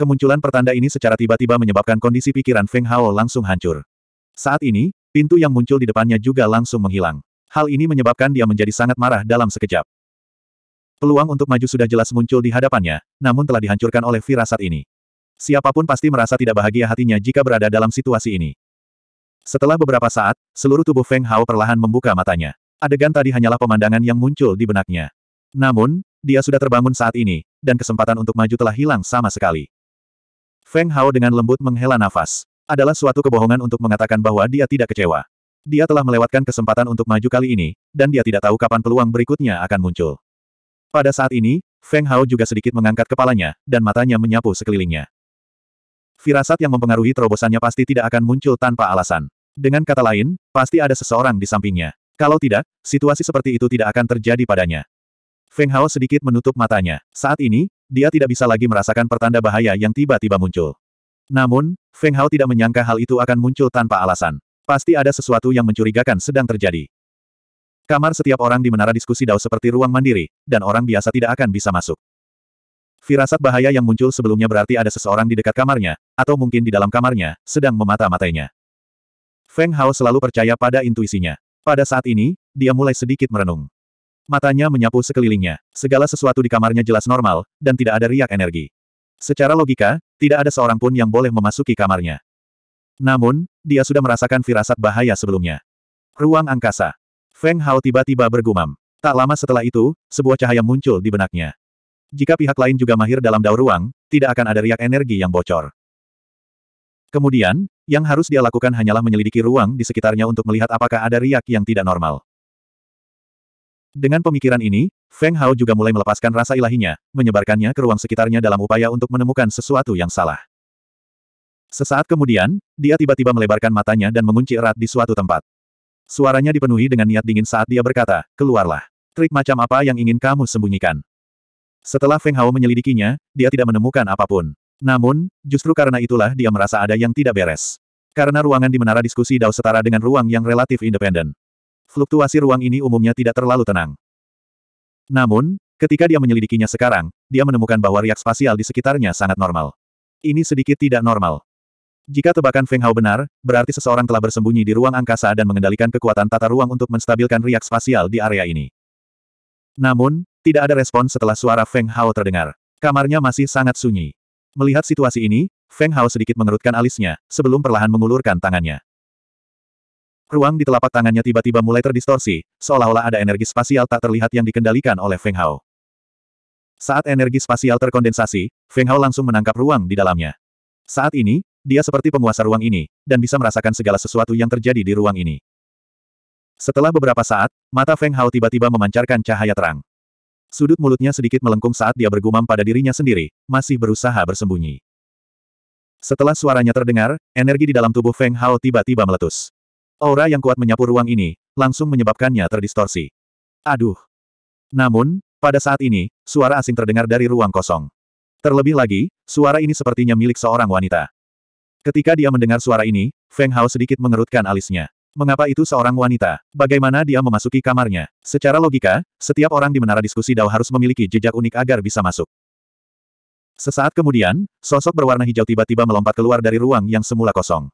Kemunculan pertanda ini secara tiba-tiba menyebabkan kondisi pikiran Feng Hao langsung hancur. Saat ini, pintu yang muncul di depannya juga langsung menghilang. Hal ini menyebabkan dia menjadi sangat marah dalam sekejap. Peluang untuk maju sudah jelas muncul di hadapannya, namun telah dihancurkan oleh firasat ini. Siapapun pasti merasa tidak bahagia hatinya jika berada dalam situasi ini. Setelah beberapa saat, seluruh tubuh Feng Hao perlahan membuka matanya. Adegan tadi hanyalah pemandangan yang muncul di benaknya. Namun, dia sudah terbangun saat ini, dan kesempatan untuk maju telah hilang sama sekali. Feng Hao dengan lembut menghela nafas. Adalah suatu kebohongan untuk mengatakan bahwa dia tidak kecewa. Dia telah melewatkan kesempatan untuk maju kali ini, dan dia tidak tahu kapan peluang berikutnya akan muncul. Pada saat ini, Feng Hao juga sedikit mengangkat kepalanya, dan matanya menyapu sekelilingnya. Firasat yang mempengaruhi terobosannya pasti tidak akan muncul tanpa alasan. Dengan kata lain, pasti ada seseorang di sampingnya. Kalau tidak, situasi seperti itu tidak akan terjadi padanya. Feng Hao sedikit menutup matanya. Saat ini, dia tidak bisa lagi merasakan pertanda bahaya yang tiba-tiba muncul. Namun, Feng Hao tidak menyangka hal itu akan muncul tanpa alasan. Pasti ada sesuatu yang mencurigakan sedang terjadi. Kamar setiap orang di menara diskusi dao seperti ruang mandiri, dan orang biasa tidak akan bisa masuk. Firasat bahaya yang muncul sebelumnya berarti ada seseorang di dekat kamarnya, atau mungkin di dalam kamarnya, sedang memata-matainya. Feng Hao selalu percaya pada intuisinya. Pada saat ini, dia mulai sedikit merenung. Matanya menyapu sekelilingnya. Segala sesuatu di kamarnya jelas normal, dan tidak ada riak energi. Secara logika, tidak ada seorang pun yang boleh memasuki kamarnya. Namun, dia sudah merasakan firasat bahaya sebelumnya. Ruang angkasa. Feng Hao tiba-tiba bergumam. Tak lama setelah itu, sebuah cahaya muncul di benaknya. Jika pihak lain juga mahir dalam daur ruang, tidak akan ada riak energi yang bocor. Kemudian, yang harus dia lakukan hanyalah menyelidiki ruang di sekitarnya untuk melihat apakah ada riak yang tidak normal. Dengan pemikiran ini, Feng Hao juga mulai melepaskan rasa ilahinya, menyebarkannya ke ruang sekitarnya dalam upaya untuk menemukan sesuatu yang salah. Sesaat kemudian, dia tiba-tiba melebarkan matanya dan mengunci erat di suatu tempat. Suaranya dipenuhi dengan niat dingin saat dia berkata, keluarlah. Trik macam apa yang ingin kamu sembunyikan? Setelah Feng Hao menyelidikinya, dia tidak menemukan apapun. Namun, justru karena itulah dia merasa ada yang tidak beres. Karena ruangan di menara diskusi Dao setara dengan ruang yang relatif independen. Fluktuasi ruang ini umumnya tidak terlalu tenang. Namun, ketika dia menyelidikinya sekarang, dia menemukan bahwa riak spasial di sekitarnya sangat normal. Ini sedikit tidak normal. Jika tebakan Feng Hao benar, berarti seseorang telah bersembunyi di ruang angkasa dan mengendalikan kekuatan tata ruang untuk menstabilkan riak spasial di area ini. Namun, tidak ada respon setelah suara Feng Hao terdengar. Kamarnya masih sangat sunyi. Melihat situasi ini, Feng Hao sedikit mengerutkan alisnya, sebelum perlahan mengulurkan tangannya. Ruang di telapak tangannya tiba-tiba mulai terdistorsi, seolah-olah ada energi spasial tak terlihat yang dikendalikan oleh Feng Hao. Saat energi spasial terkondensasi, Feng Hao langsung menangkap ruang di dalamnya. Saat ini, dia seperti penguasa ruang ini, dan bisa merasakan segala sesuatu yang terjadi di ruang ini. Setelah beberapa saat, mata Feng Hao tiba-tiba memancarkan cahaya terang. Sudut mulutnya sedikit melengkung saat dia bergumam pada dirinya sendiri, masih berusaha bersembunyi. Setelah suaranya terdengar, energi di dalam tubuh Feng Hao tiba-tiba meletus. Aura yang kuat menyapu ruang ini, langsung menyebabkannya terdistorsi. Aduh! Namun, pada saat ini, suara asing terdengar dari ruang kosong. Terlebih lagi, suara ini sepertinya milik seorang wanita. Ketika dia mendengar suara ini, Feng Hao sedikit mengerutkan alisnya. Mengapa itu seorang wanita? Bagaimana dia memasuki kamarnya? Secara logika, setiap orang di menara diskusi Dao harus memiliki jejak unik agar bisa masuk. Sesaat kemudian, sosok berwarna hijau tiba-tiba melompat keluar dari ruang yang semula kosong.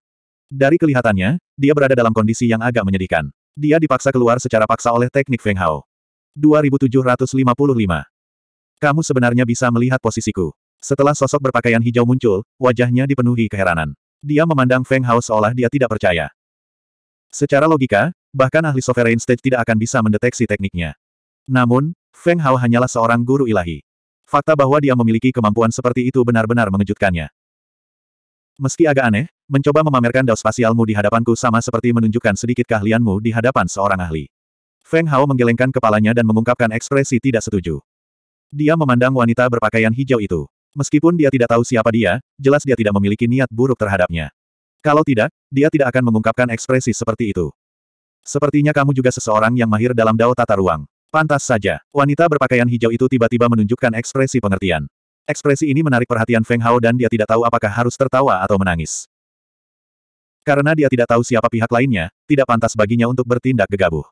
Dari kelihatannya, dia berada dalam kondisi yang agak menyedihkan. Dia dipaksa keluar secara paksa oleh teknik Feng Hao. 2755. Kamu sebenarnya bisa melihat posisiku. Setelah sosok berpakaian hijau muncul, wajahnya dipenuhi keheranan. Dia memandang Feng Hao seolah dia tidak percaya. Secara logika, bahkan ahli Sovereign Stage tidak akan bisa mendeteksi tekniknya. Namun, Feng Hao hanyalah seorang guru ilahi. Fakta bahwa dia memiliki kemampuan seperti itu benar-benar mengejutkannya. Meski agak aneh, mencoba memamerkan daus spasialmu di hadapanku sama seperti menunjukkan sedikit keahlianmu di hadapan seorang ahli. Feng Hao menggelengkan kepalanya dan mengungkapkan ekspresi tidak setuju. Dia memandang wanita berpakaian hijau itu. Meskipun dia tidak tahu siapa dia, jelas dia tidak memiliki niat buruk terhadapnya. Kalau tidak, dia tidak akan mengungkapkan ekspresi seperti itu. Sepertinya kamu juga seseorang yang mahir dalam dao tata ruang. Pantas saja, wanita berpakaian hijau itu tiba-tiba menunjukkan ekspresi pengertian. Ekspresi ini menarik perhatian Feng Hao dan dia tidak tahu apakah harus tertawa atau menangis. Karena dia tidak tahu siapa pihak lainnya, tidak pantas baginya untuk bertindak gegabah.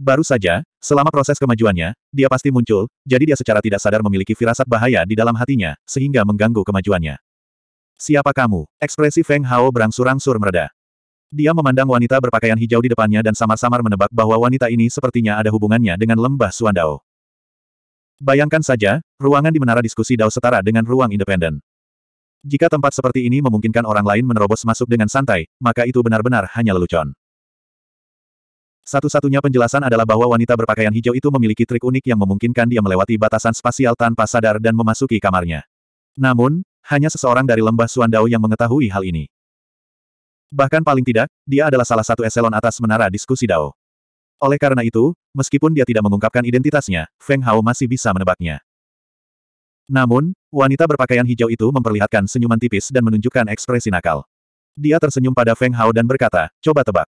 Baru saja, selama proses kemajuannya, dia pasti muncul, jadi dia secara tidak sadar memiliki firasat bahaya di dalam hatinya, sehingga mengganggu kemajuannya. Siapa kamu? Ekspresi Feng Hao berangsur-angsur mereda. Dia memandang wanita berpakaian hijau di depannya dan samar-samar menebak bahwa wanita ini sepertinya ada hubungannya dengan lembah Suandao. Bayangkan saja, ruangan di menara diskusi Dao setara dengan ruang independen. Jika tempat seperti ini memungkinkan orang lain menerobos masuk dengan santai, maka itu benar-benar hanya lelucon. Satu-satunya penjelasan adalah bahwa wanita berpakaian hijau itu memiliki trik unik yang memungkinkan dia melewati batasan spasial tanpa sadar dan memasuki kamarnya. Namun, hanya seseorang dari lembah Suandao yang mengetahui hal ini. Bahkan paling tidak, dia adalah salah satu eselon atas menara diskusi Dao. Oleh karena itu, meskipun dia tidak mengungkapkan identitasnya, Feng Hao masih bisa menebaknya. Namun, wanita berpakaian hijau itu memperlihatkan senyuman tipis dan menunjukkan ekspresi nakal. Dia tersenyum pada Feng Hao dan berkata, coba tebak.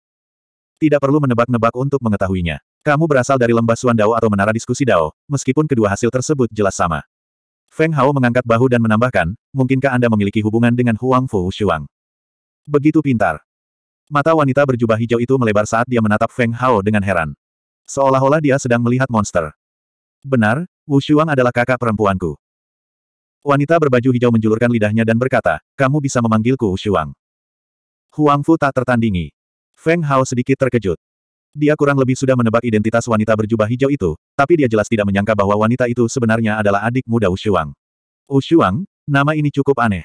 Tidak perlu menebak-nebak untuk mengetahuinya. Kamu berasal dari lembah Suan Dao atau menara diskusi Dao, meskipun kedua hasil tersebut jelas sama. Feng Hao mengangkat bahu dan menambahkan, mungkinkah Anda memiliki hubungan dengan Huang Fu Shuang? Begitu pintar. Mata wanita berjubah hijau itu melebar saat dia menatap Feng Hao dengan heran. Seolah-olah dia sedang melihat monster. Benar, Wu Shuang adalah kakak perempuanku. Wanita berbaju hijau menjulurkan lidahnya dan berkata, kamu bisa memanggilku Wu Shuang. Huang Fu tak tertandingi. Feng Hao sedikit terkejut. Dia kurang lebih sudah menebak identitas wanita berjubah hijau itu, tapi dia jelas tidak menyangka bahwa wanita itu sebenarnya adalah adik muda Ushuang. Ushuang, nama ini cukup aneh.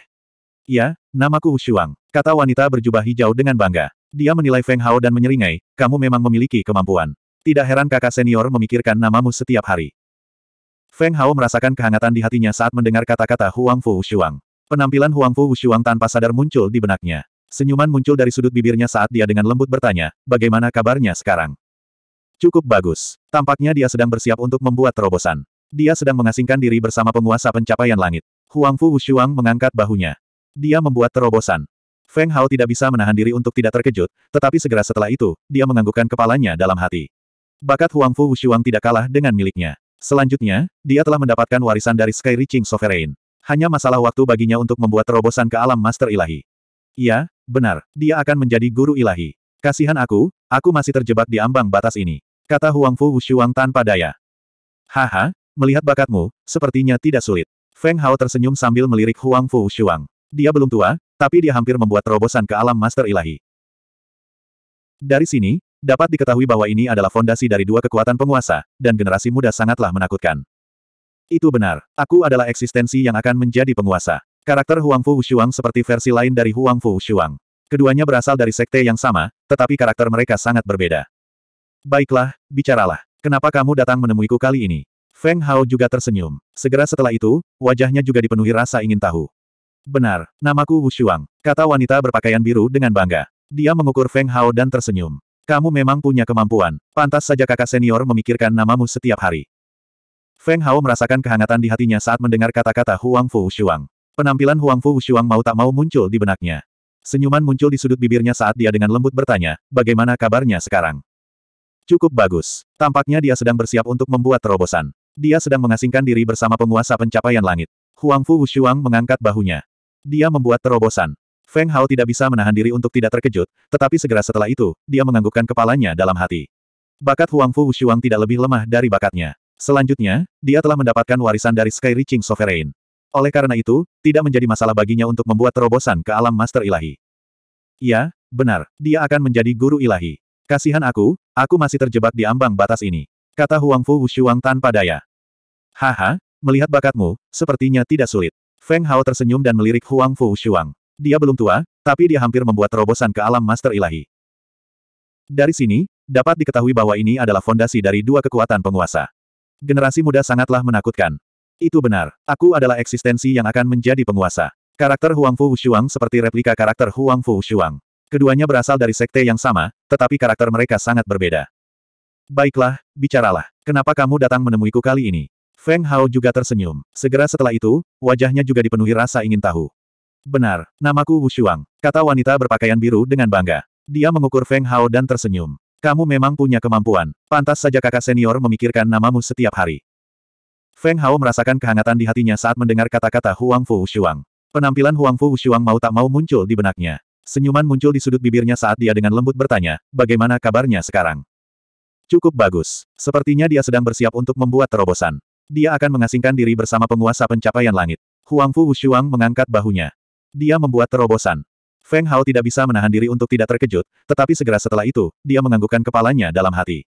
Ya, namaku Ushuang, kata wanita berjubah hijau dengan bangga. Dia menilai Feng Hao dan menyeringai, kamu memang memiliki kemampuan. Tidak heran kakak senior memikirkan namamu setiap hari. Feng Hao merasakan kehangatan di hatinya saat mendengar kata-kata Huang Fu Ushuang. Penampilan Huang Fu Wushuang tanpa sadar muncul di benaknya. Senyuman muncul dari sudut bibirnya saat dia dengan lembut bertanya, bagaimana kabarnya sekarang? Cukup bagus. Tampaknya dia sedang bersiap untuk membuat terobosan. Dia sedang mengasingkan diri bersama penguasa pencapaian langit. Huang Fu Wushuang mengangkat bahunya. Dia membuat terobosan. Feng Hao tidak bisa menahan diri untuk tidak terkejut, tetapi segera setelah itu, dia menganggukkan kepalanya dalam hati. Bakat Huang Fu Wushuang tidak kalah dengan miliknya. Selanjutnya, dia telah mendapatkan warisan dari Sky Reaching Sovereign. Hanya masalah waktu baginya untuk membuat terobosan ke alam Master Ilahi. Ya, Benar, dia akan menjadi guru ilahi. Kasihan aku, aku masih terjebak di ambang batas ini. Kata Huang Fu Wushuang tanpa daya. Haha, melihat bakatmu, sepertinya tidak sulit. Feng Hao tersenyum sambil melirik Huang Fu Wushuang. Dia belum tua, tapi dia hampir membuat terobosan ke alam master ilahi. Dari sini, dapat diketahui bahwa ini adalah fondasi dari dua kekuatan penguasa, dan generasi muda sangatlah menakutkan. Itu benar, aku adalah eksistensi yang akan menjadi penguasa. Karakter Huang Fu Wushuang seperti versi lain dari Huang Fu Wushuang. Keduanya berasal dari sekte yang sama, tetapi karakter mereka sangat berbeda. Baiklah, bicaralah. Kenapa kamu datang menemuiku kali ini? Feng Hao juga tersenyum. Segera setelah itu, wajahnya juga dipenuhi rasa ingin tahu. Benar, namaku Wushuang, kata wanita berpakaian biru dengan bangga. Dia mengukur Feng Hao dan tersenyum. Kamu memang punya kemampuan. Pantas saja kakak senior memikirkan namamu setiap hari. Feng Hao merasakan kehangatan di hatinya saat mendengar kata-kata Huang Fu Shuang. Penampilan Huang Fu Wushuang mau tak mau muncul di benaknya. Senyuman muncul di sudut bibirnya saat dia dengan lembut bertanya, bagaimana kabarnya sekarang? Cukup bagus. Tampaknya dia sedang bersiap untuk membuat terobosan. Dia sedang mengasingkan diri bersama penguasa pencapaian langit. Huang Fu Wushuang mengangkat bahunya. Dia membuat terobosan. Feng Hao tidak bisa menahan diri untuk tidak terkejut, tetapi segera setelah itu, dia menganggukkan kepalanya dalam hati. Bakat Huang Fu Wushuang tidak lebih lemah dari bakatnya. Selanjutnya, dia telah mendapatkan warisan dari Sky Reaching Sovereign. Oleh karena itu, tidak menjadi masalah baginya untuk membuat terobosan ke alam master ilahi. Ya, benar, dia akan menjadi guru ilahi. Kasihan aku, aku masih terjebak di ambang batas ini. Kata Huang Fu Wushuang tanpa daya. Haha, melihat bakatmu, sepertinya tidak sulit. Feng Hao tersenyum dan melirik Huang Fu Wushuang. Dia belum tua, tapi dia hampir membuat terobosan ke alam master ilahi. Dari sini, dapat diketahui bahwa ini adalah fondasi dari dua kekuatan penguasa. Generasi muda sangatlah menakutkan. Itu benar. Aku adalah eksistensi yang akan menjadi penguasa. Karakter Huang Fu Wushuang seperti replika karakter Huang Fu Wushuang. Keduanya berasal dari sekte yang sama, tetapi karakter mereka sangat berbeda. Baiklah, bicaralah. Kenapa kamu datang menemuiku kali ini? Feng Hao juga tersenyum. Segera setelah itu, wajahnya juga dipenuhi rasa ingin tahu. Benar, namaku Wushuang, kata wanita berpakaian biru dengan bangga. Dia mengukur Feng Hao dan tersenyum. Kamu memang punya kemampuan. Pantas saja kakak senior memikirkan namamu setiap hari. Feng Hao merasakan kehangatan di hatinya saat mendengar kata-kata Huang Fu Shuang. Penampilan Huang Fu Shuang mau tak mau muncul di benaknya. Senyuman muncul di sudut bibirnya saat dia dengan lembut bertanya, bagaimana kabarnya sekarang? Cukup bagus. Sepertinya dia sedang bersiap untuk membuat terobosan. Dia akan mengasingkan diri bersama penguasa pencapaian langit. Huang Fu Shuang mengangkat bahunya. Dia membuat terobosan. Feng Hao tidak bisa menahan diri untuk tidak terkejut, tetapi segera setelah itu, dia menganggukkan kepalanya dalam hati.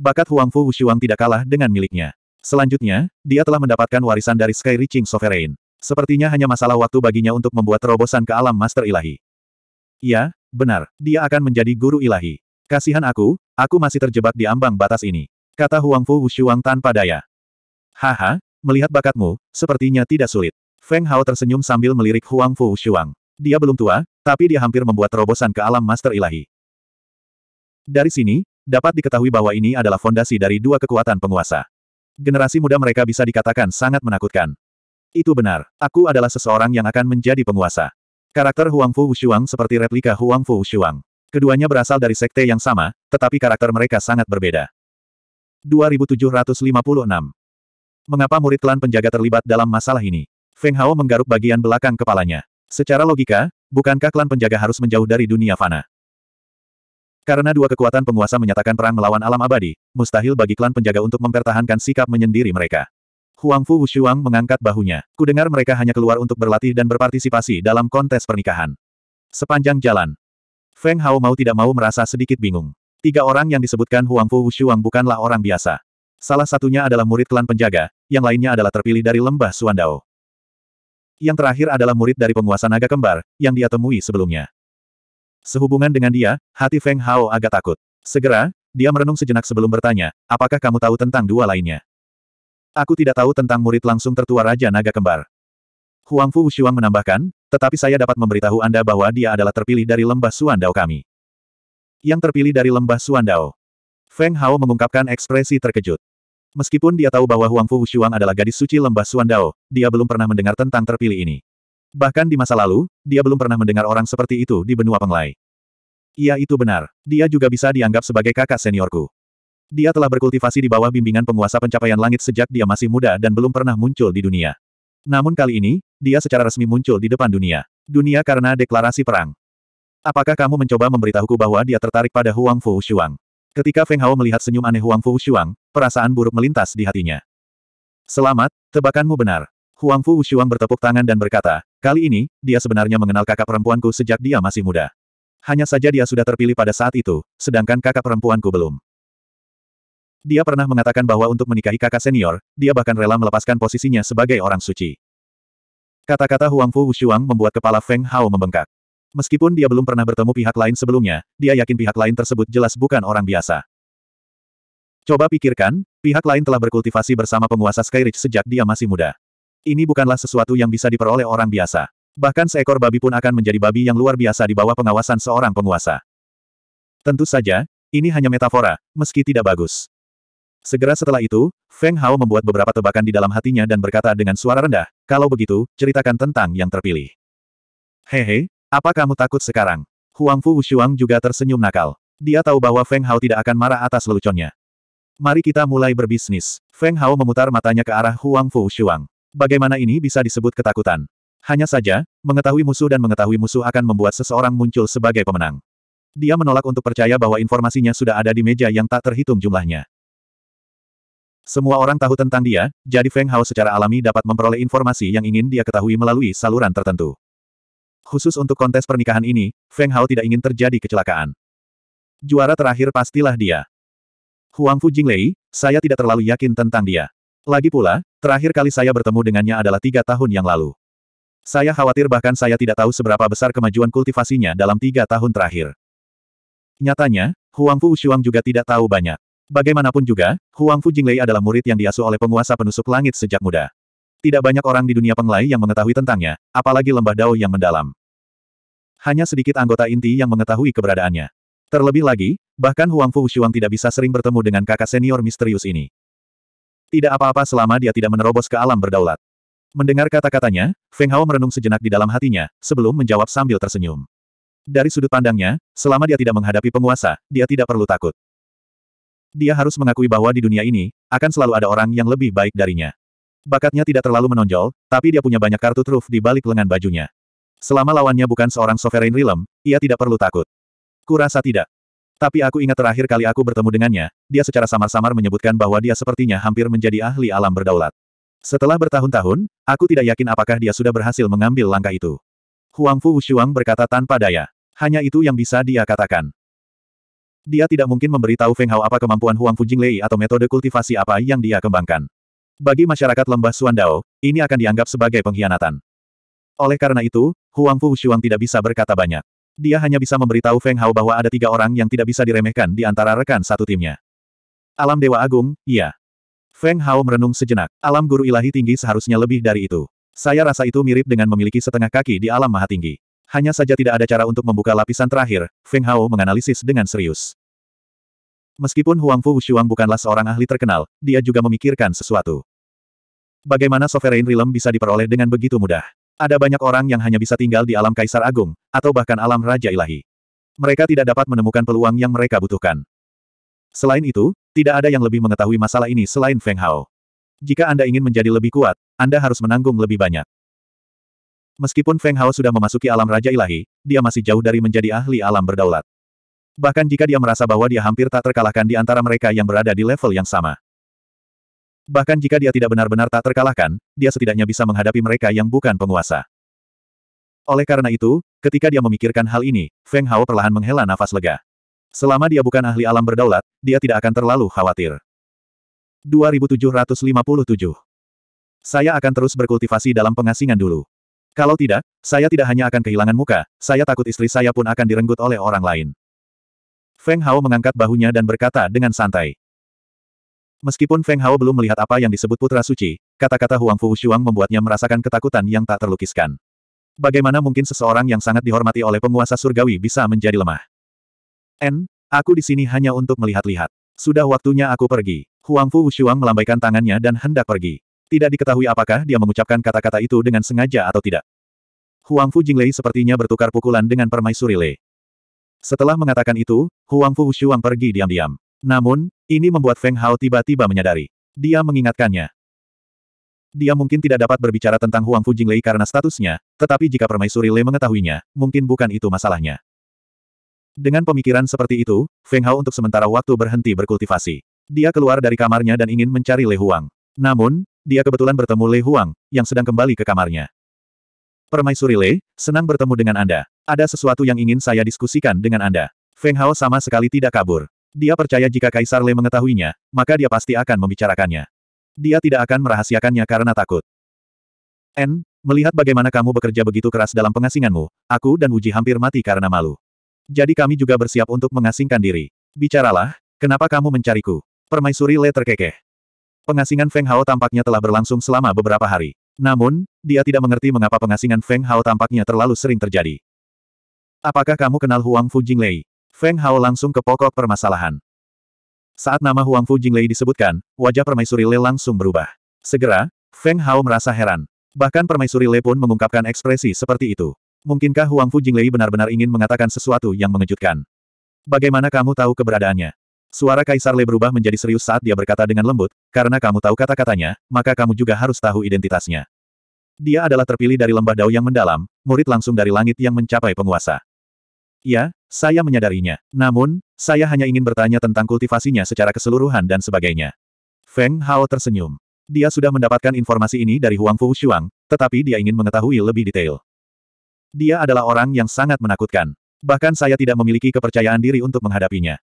Bakat Huang Fu Shuang tidak kalah dengan miliknya. Selanjutnya, dia telah mendapatkan warisan dari Sky Reaching Sovereign. Sepertinya hanya masalah waktu baginya untuk membuat terobosan ke alam master ilahi. Ya, benar, dia akan menjadi guru ilahi. Kasihan aku, aku masih terjebak di ambang batas ini. Kata Huang Fu Wushuang tanpa daya. Haha, melihat bakatmu, sepertinya tidak sulit. Feng Hao tersenyum sambil melirik Huang Fu Wushuang. Dia belum tua, tapi dia hampir membuat terobosan ke alam master ilahi. Dari sini, dapat diketahui bahwa ini adalah fondasi dari dua kekuatan penguasa. Generasi muda mereka bisa dikatakan sangat menakutkan. Itu benar, aku adalah seseorang yang akan menjadi penguasa. Karakter Huang Fu Wushuang seperti replika Huang Fu Wushuang. Keduanya berasal dari sekte yang sama, tetapi karakter mereka sangat berbeda. 2756 Mengapa murid klan penjaga terlibat dalam masalah ini? Feng Hao menggaruk bagian belakang kepalanya. Secara logika, bukankah klan penjaga harus menjauh dari dunia fana? Karena dua kekuatan penguasa menyatakan perang melawan alam abadi, mustahil bagi klan penjaga untuk mempertahankan sikap menyendiri mereka. Huang Fu Wushuang mengangkat bahunya. Kudengar mereka hanya keluar untuk berlatih dan berpartisipasi dalam kontes pernikahan. Sepanjang jalan, Feng Hao mau tidak mau merasa sedikit bingung. Tiga orang yang disebutkan Huang Fu Wushuang bukanlah orang biasa. Salah satunya adalah murid klan penjaga, yang lainnya adalah terpilih dari lembah Suandao. Yang terakhir adalah murid dari penguasa naga kembar, yang dia temui sebelumnya. Sehubungan dengan dia, hati Feng Hao agak takut. Segera, dia merenung sejenak sebelum bertanya, apakah kamu tahu tentang dua lainnya? Aku tidak tahu tentang murid langsung tertua Raja Naga Kembar. Huang Fu Shuang menambahkan, tetapi saya dapat memberitahu Anda bahwa dia adalah terpilih dari lembah Suandao kami. Yang terpilih dari lembah Suandao. Feng Hao mengungkapkan ekspresi terkejut. Meskipun dia tahu bahwa Huang Fu Shuang adalah gadis suci lembah Suandao, dia belum pernah mendengar tentang terpilih ini. Bahkan di masa lalu, dia belum pernah mendengar orang seperti itu di benua penglai. Iya itu benar, dia juga bisa dianggap sebagai kakak seniorku. Dia telah berkultivasi di bawah bimbingan penguasa pencapaian langit sejak dia masih muda dan belum pernah muncul di dunia. Namun kali ini, dia secara resmi muncul di depan dunia. Dunia karena deklarasi perang. Apakah kamu mencoba memberitahuku bahwa dia tertarik pada Huang Fu Shuang? Ketika Feng Hao melihat senyum aneh Huang Fu Shuang, perasaan buruk melintas di hatinya. Selamat, tebakanmu benar. Huang Fu Wushuang bertepuk tangan dan berkata, kali ini, dia sebenarnya mengenal kakak perempuanku sejak dia masih muda. Hanya saja dia sudah terpilih pada saat itu, sedangkan kakak perempuanku belum. Dia pernah mengatakan bahwa untuk menikahi kakak senior, dia bahkan rela melepaskan posisinya sebagai orang suci. Kata-kata Huang Fu Wushuang membuat kepala Feng Hao membengkak. Meskipun dia belum pernah bertemu pihak lain sebelumnya, dia yakin pihak lain tersebut jelas bukan orang biasa. Coba pikirkan, pihak lain telah berkultivasi bersama penguasa Skyridge sejak dia masih muda. Ini bukanlah sesuatu yang bisa diperoleh orang biasa. Bahkan seekor babi pun akan menjadi babi yang luar biasa di bawah pengawasan seorang penguasa. Tentu saja, ini hanya metafora, meski tidak bagus. Segera setelah itu, Feng Hao membuat beberapa tebakan di dalam hatinya dan berkata dengan suara rendah, kalau begitu, ceritakan tentang yang terpilih. Hehe, apa kamu takut sekarang? Huang Fu Wushuang juga tersenyum nakal. Dia tahu bahwa Feng Hao tidak akan marah atas leluconnya. Mari kita mulai berbisnis. Feng Hao memutar matanya ke arah Huang Fu Shuang. Bagaimana ini bisa disebut ketakutan? Hanya saja, mengetahui musuh dan mengetahui musuh akan membuat seseorang muncul sebagai pemenang. Dia menolak untuk percaya bahwa informasinya sudah ada di meja yang tak terhitung jumlahnya. Semua orang tahu tentang dia, jadi Feng Hao secara alami dapat memperoleh informasi yang ingin dia ketahui melalui saluran tertentu. Khusus untuk kontes pernikahan ini, Feng Hao tidak ingin terjadi kecelakaan. Juara terakhir pastilah dia. Huang Fu Jinglei, saya tidak terlalu yakin tentang dia. Lagi pula, terakhir kali saya bertemu dengannya adalah tiga tahun yang lalu. Saya khawatir bahkan saya tidak tahu seberapa besar kemajuan kultivasinya dalam tiga tahun terakhir. Nyatanya, Huang Fu Ushuang juga tidak tahu banyak. Bagaimanapun juga, Huang Fu Jinglei adalah murid yang diasuh oleh penguasa penusuk langit sejak muda. Tidak banyak orang di dunia penglai yang mengetahui tentangnya, apalagi lembah Dao yang mendalam. Hanya sedikit anggota inti yang mengetahui keberadaannya. Terlebih lagi, bahkan Huang Fu Ushuang tidak bisa sering bertemu dengan kakak senior misterius ini. Tidak apa-apa selama dia tidak menerobos ke alam berdaulat. Mendengar kata-katanya, Feng Hao merenung sejenak di dalam hatinya, sebelum menjawab sambil tersenyum. Dari sudut pandangnya, selama dia tidak menghadapi penguasa, dia tidak perlu takut. Dia harus mengakui bahwa di dunia ini, akan selalu ada orang yang lebih baik darinya. Bakatnya tidak terlalu menonjol, tapi dia punya banyak kartu truf di balik lengan bajunya. Selama lawannya bukan seorang sovereign realm, ia tidak perlu takut. Kurasa tidak. Tapi aku ingat terakhir kali aku bertemu dengannya, dia secara samar-samar menyebutkan bahwa dia sepertinya hampir menjadi ahli alam berdaulat. Setelah bertahun-tahun, aku tidak yakin apakah dia sudah berhasil mengambil langkah itu. Huang Fu Wushuang berkata tanpa daya. Hanya itu yang bisa dia katakan. Dia tidak mungkin memberitahu Feng Hao apa kemampuan Huang Huangfu Jinglei atau metode kultivasi apa yang dia kembangkan. Bagi masyarakat lembah Suandao, ini akan dianggap sebagai pengkhianatan. Oleh karena itu, Huang Fu Wushuang tidak bisa berkata banyak. Dia hanya bisa memberitahu Feng Hao bahwa ada tiga orang yang tidak bisa diremehkan di antara rekan satu timnya. Alam Dewa Agung, iya. Feng Hao merenung sejenak. Alam Guru Ilahi Tinggi seharusnya lebih dari itu. Saya rasa itu mirip dengan memiliki setengah kaki di alam maha tinggi. Hanya saja tidak ada cara untuk membuka lapisan terakhir, Feng Hao menganalisis dengan serius. Meskipun Huang Fu Wushuang bukanlah seorang ahli terkenal, dia juga memikirkan sesuatu. Bagaimana Sovereign Realm bisa diperoleh dengan begitu mudah? Ada banyak orang yang hanya bisa tinggal di alam Kaisar Agung, atau bahkan alam Raja Ilahi. Mereka tidak dapat menemukan peluang yang mereka butuhkan. Selain itu, tidak ada yang lebih mengetahui masalah ini selain Feng Hao. Jika Anda ingin menjadi lebih kuat, Anda harus menanggung lebih banyak. Meskipun Feng Hao sudah memasuki alam Raja Ilahi, dia masih jauh dari menjadi ahli alam berdaulat. Bahkan jika dia merasa bahwa dia hampir tak terkalahkan di antara mereka yang berada di level yang sama. Bahkan jika dia tidak benar-benar tak terkalahkan, dia setidaknya bisa menghadapi mereka yang bukan penguasa. Oleh karena itu, ketika dia memikirkan hal ini, Feng Hao perlahan menghela nafas lega. Selama dia bukan ahli alam berdaulat, dia tidak akan terlalu khawatir. 2757 Saya akan terus berkultivasi dalam pengasingan dulu. Kalau tidak, saya tidak hanya akan kehilangan muka, saya takut istri saya pun akan direnggut oleh orang lain. Feng Hao mengangkat bahunya dan berkata dengan santai. Meskipun Feng Hao belum melihat apa yang disebut Putra Suci, kata-kata Huang Fu Shuang membuatnya merasakan ketakutan yang tak terlukiskan. Bagaimana mungkin seseorang yang sangat dihormati oleh penguasa surgawi bisa menjadi lemah? N, aku di sini hanya untuk melihat-lihat. Sudah waktunya aku pergi. Huang Fu Shuang melambaikan tangannya dan hendak pergi. Tidak diketahui apakah dia mengucapkan kata-kata itu dengan sengaja atau tidak. Huang Fu Jinglei sepertinya bertukar pukulan dengan permaisuri Lei. Setelah mengatakan itu, Huang Fu Shuang pergi diam-diam. Namun, ini membuat Feng Hao tiba-tiba menyadari. Dia mengingatkannya. Dia mungkin tidak dapat berbicara tentang Huang Fu Jinglei karena statusnya, tetapi jika Permaisuri Lei mengetahuinya, mungkin bukan itu masalahnya. Dengan pemikiran seperti itu, Feng Hao untuk sementara waktu berhenti berkultivasi. Dia keluar dari kamarnya dan ingin mencari Lei Huang. Namun, dia kebetulan bertemu Lei Huang, yang sedang kembali ke kamarnya. Permaisuri Lei, senang bertemu dengan Anda. Ada sesuatu yang ingin saya diskusikan dengan Anda. Feng Hao sama sekali tidak kabur. Dia percaya jika Kaisar Le mengetahuinya, maka dia pasti akan membicarakannya. Dia tidak akan merahasiakannya karena takut. N, melihat bagaimana kamu bekerja begitu keras dalam pengasinganmu, aku dan Uji hampir mati karena malu. Jadi kami juga bersiap untuk mengasingkan diri. Bicaralah, kenapa kamu mencariku? Permaisuri Le terkekeh. Pengasingan Feng Hao tampaknya telah berlangsung selama beberapa hari. Namun, dia tidak mengerti mengapa pengasingan Feng Hao tampaknya terlalu sering terjadi. Apakah kamu kenal Huang Fu Lei? Feng Hao langsung ke pokok permasalahan. Saat nama Huang Fu Jinglei disebutkan, wajah permaisuri Le langsung berubah. Segera, Feng Hao merasa heran. Bahkan permaisuri Le pun mengungkapkan ekspresi seperti itu. Mungkinkah Huang Fu Jinglei benar-benar ingin mengatakan sesuatu yang mengejutkan? Bagaimana kamu tahu keberadaannya? Suara Kaisar Le berubah menjadi serius saat dia berkata dengan lembut, karena kamu tahu kata-katanya, maka kamu juga harus tahu identitasnya. Dia adalah terpilih dari lembah dao yang mendalam, murid langsung dari langit yang mencapai penguasa. Ya, saya menyadarinya. Namun, saya hanya ingin bertanya tentang kultivasinya secara keseluruhan dan sebagainya. Feng Hao tersenyum. Dia sudah mendapatkan informasi ini dari Huang Fu Shuang, tetapi dia ingin mengetahui lebih detail. Dia adalah orang yang sangat menakutkan. Bahkan saya tidak memiliki kepercayaan diri untuk menghadapinya.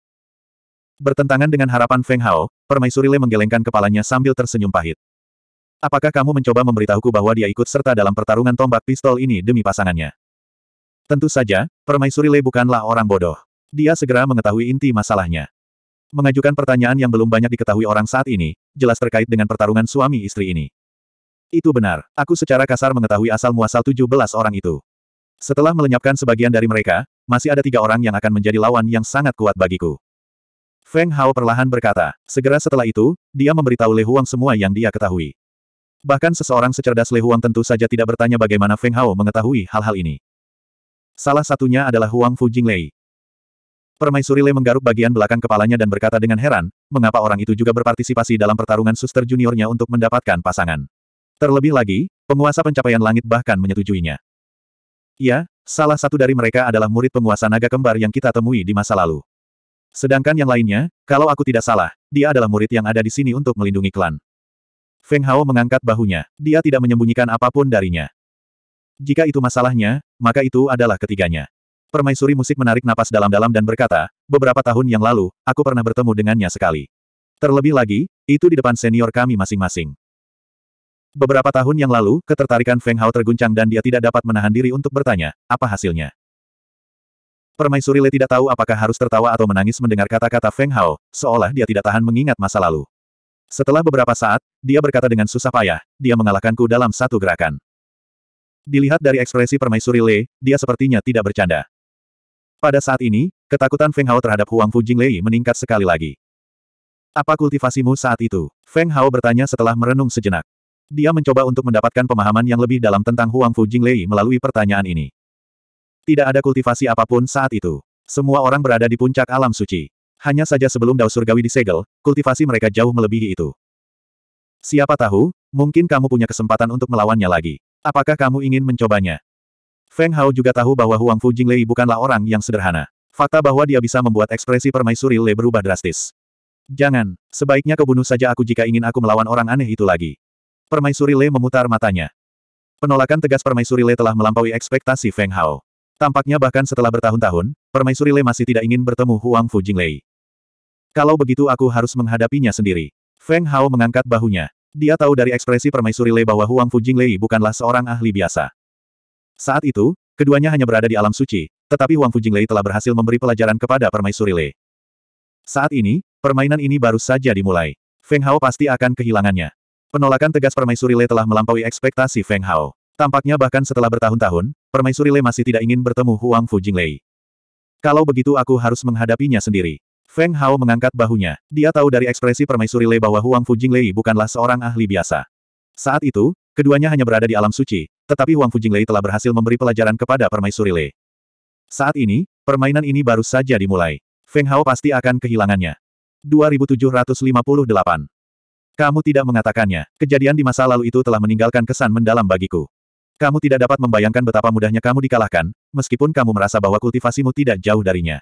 Bertentangan dengan harapan Feng Hao, Permaisuri Le menggelengkan kepalanya sambil tersenyum pahit. Apakah kamu mencoba memberitahuku bahwa dia ikut serta dalam pertarungan tombak pistol ini demi pasangannya? Tentu saja, Permaisuri Le bukanlah orang bodoh. Dia segera mengetahui inti masalahnya. Mengajukan pertanyaan yang belum banyak diketahui orang saat ini, jelas terkait dengan pertarungan suami istri ini. Itu benar, aku secara kasar mengetahui asal-muasal 17 orang itu. Setelah melenyapkan sebagian dari mereka, masih ada tiga orang yang akan menjadi lawan yang sangat kuat bagiku. Feng Hao perlahan berkata, segera setelah itu, dia memberitahu Le Huang semua yang dia ketahui. Bahkan seseorang secerdas Le Huang tentu saja tidak bertanya bagaimana Feng Hao mengetahui hal-hal ini. Salah satunya adalah Huang Fu Jing Lei. Permaisuri Lei menggaruk bagian belakang kepalanya dan berkata dengan heran, mengapa orang itu juga berpartisipasi dalam pertarungan suster juniornya untuk mendapatkan pasangan. Terlebih lagi, penguasa pencapaian langit bahkan menyetujuinya. Ya, salah satu dari mereka adalah murid penguasa naga kembar yang kita temui di masa lalu. Sedangkan yang lainnya, kalau aku tidak salah, dia adalah murid yang ada di sini untuk melindungi klan. Feng Hao mengangkat bahunya. Dia tidak menyembunyikan apapun darinya. Jika itu masalahnya, maka itu adalah ketiganya. Permaisuri musik menarik napas dalam-dalam dan berkata, beberapa tahun yang lalu, aku pernah bertemu dengannya sekali. Terlebih lagi, itu di depan senior kami masing-masing. Beberapa tahun yang lalu, ketertarikan Feng Hao terguncang dan dia tidak dapat menahan diri untuk bertanya, apa hasilnya? Permaisuri Le tidak tahu apakah harus tertawa atau menangis mendengar kata-kata Feng Hao, seolah dia tidak tahan mengingat masa lalu. Setelah beberapa saat, dia berkata dengan susah payah, dia mengalahkanku dalam satu gerakan. Dilihat dari ekspresi permaisuri Lei, dia sepertinya tidak bercanda. Pada saat ini, ketakutan Feng Hao terhadap Huang Fujing Lei meningkat sekali lagi. Apa kultivasimu saat itu? Feng Hao bertanya setelah merenung sejenak. Dia mencoba untuk mendapatkan pemahaman yang lebih dalam tentang Huang Fujing Lei melalui pertanyaan ini. Tidak ada kultivasi apapun saat itu. Semua orang berada di puncak alam suci. Hanya saja sebelum Dao Surgawi disegel, kultivasi mereka jauh melebihi itu. Siapa tahu, mungkin kamu punya kesempatan untuk melawannya lagi. Apakah kamu ingin mencobanya? Feng Hao juga tahu bahwa Huang Fu Jinglei bukanlah orang yang sederhana. Fakta bahwa dia bisa membuat ekspresi permaisuri Le berubah drastis. Jangan, sebaiknya kau bunuh saja aku jika ingin aku melawan orang aneh itu lagi. Permaisuri Le memutar matanya. Penolakan tegas Permaisuri Le telah melampaui ekspektasi Feng Hao. Tampaknya bahkan setelah bertahun-tahun, Permaisuri Le masih tidak ingin bertemu Huang Fu Jinglei. Kalau begitu aku harus menghadapinya sendiri. Feng Hao mengangkat bahunya. Dia tahu dari ekspresi permaisuri Lei bahwa Huang Lei bukanlah seorang ahli biasa. Saat itu, keduanya hanya berada di alam suci, tetapi Huang Lei telah berhasil memberi pelajaran kepada permaisuri Lei. Saat ini, permainan ini baru saja dimulai. Feng Hao pasti akan kehilangannya. Penolakan tegas permaisuri Lei telah melampaui ekspektasi Feng Hao. Tampaknya bahkan setelah bertahun-tahun, permaisuri Lei masih tidak ingin bertemu Huang Lei. Kalau begitu aku harus menghadapinya sendiri. Feng Hao mengangkat bahunya. Dia tahu dari ekspresi permaisuri Lei bahwa Huang Fu Lei bukanlah seorang ahli biasa. Saat itu, keduanya hanya berada di alam suci, tetapi Huang Fu Lei telah berhasil memberi pelajaran kepada permaisuri Lei. Saat ini, permainan ini baru saja dimulai. Feng Hao pasti akan kehilangannya. 2758. Kamu tidak mengatakannya. Kejadian di masa lalu itu telah meninggalkan kesan mendalam bagiku. Kamu tidak dapat membayangkan betapa mudahnya kamu dikalahkan, meskipun kamu merasa bahwa kultivasimu tidak jauh darinya.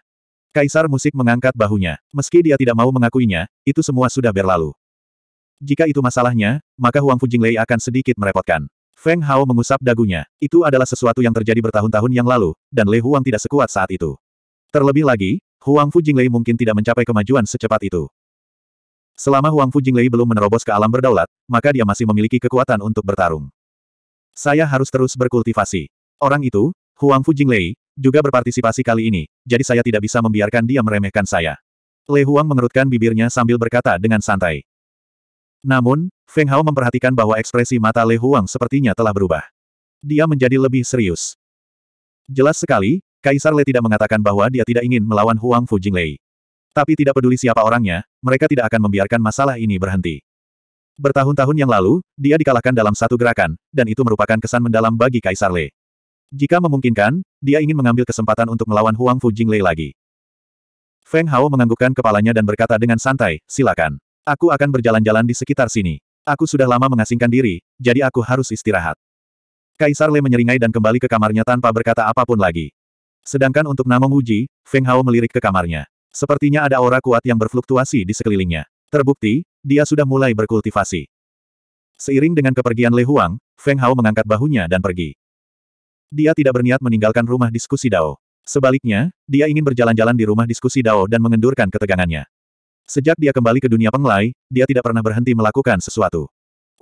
Kaisar musik mengangkat bahunya. Meski dia tidak mau mengakuinya, itu semua sudah berlalu. Jika itu masalahnya, maka Huang Fujinglei akan sedikit merepotkan. Feng Hao mengusap dagunya. Itu adalah sesuatu yang terjadi bertahun-tahun yang lalu, dan Lei Huang tidak sekuat saat itu. Terlebih lagi, Huang Fujinglei mungkin tidak mencapai kemajuan secepat itu. Selama Huang Fujinglei belum menerobos ke alam berdaulat, maka dia masih memiliki kekuatan untuk bertarung. Saya harus terus berkultivasi. Orang itu, Huang Fujinglei, juga berpartisipasi kali ini, jadi saya tidak bisa membiarkan dia meremehkan saya. Le Huang mengerutkan bibirnya sambil berkata dengan santai. Namun, Feng Hao memperhatikan bahwa ekspresi mata Le Huang sepertinya telah berubah. Dia menjadi lebih serius. Jelas sekali, Kaisar Le tidak mengatakan bahwa dia tidak ingin melawan Huang Fu Lei. Tapi tidak peduli siapa orangnya, mereka tidak akan membiarkan masalah ini berhenti. Bertahun-tahun yang lalu, dia dikalahkan dalam satu gerakan, dan itu merupakan kesan mendalam bagi Kaisar Le. Jika memungkinkan, dia ingin mengambil kesempatan untuk melawan Huang Fu Jinglei lagi. Feng Hao menganggukkan kepalanya dan berkata dengan santai, silakan. Aku akan berjalan-jalan di sekitar sini. Aku sudah lama mengasingkan diri, jadi aku harus istirahat. Kaisar Le menyeringai dan kembali ke kamarnya tanpa berkata apapun lagi. Sedangkan untuk Namong Uji, Feng Hao melirik ke kamarnya. Sepertinya ada aura kuat yang berfluktuasi di sekelilingnya. Terbukti, dia sudah mulai berkultivasi. Seiring dengan kepergian Le Huang, Feng Hao mengangkat bahunya dan pergi. Dia tidak berniat meninggalkan rumah diskusi Dao. Sebaliknya, dia ingin berjalan-jalan di rumah diskusi Dao dan mengendurkan ketegangannya. Sejak dia kembali ke dunia penglai, dia tidak pernah berhenti melakukan sesuatu.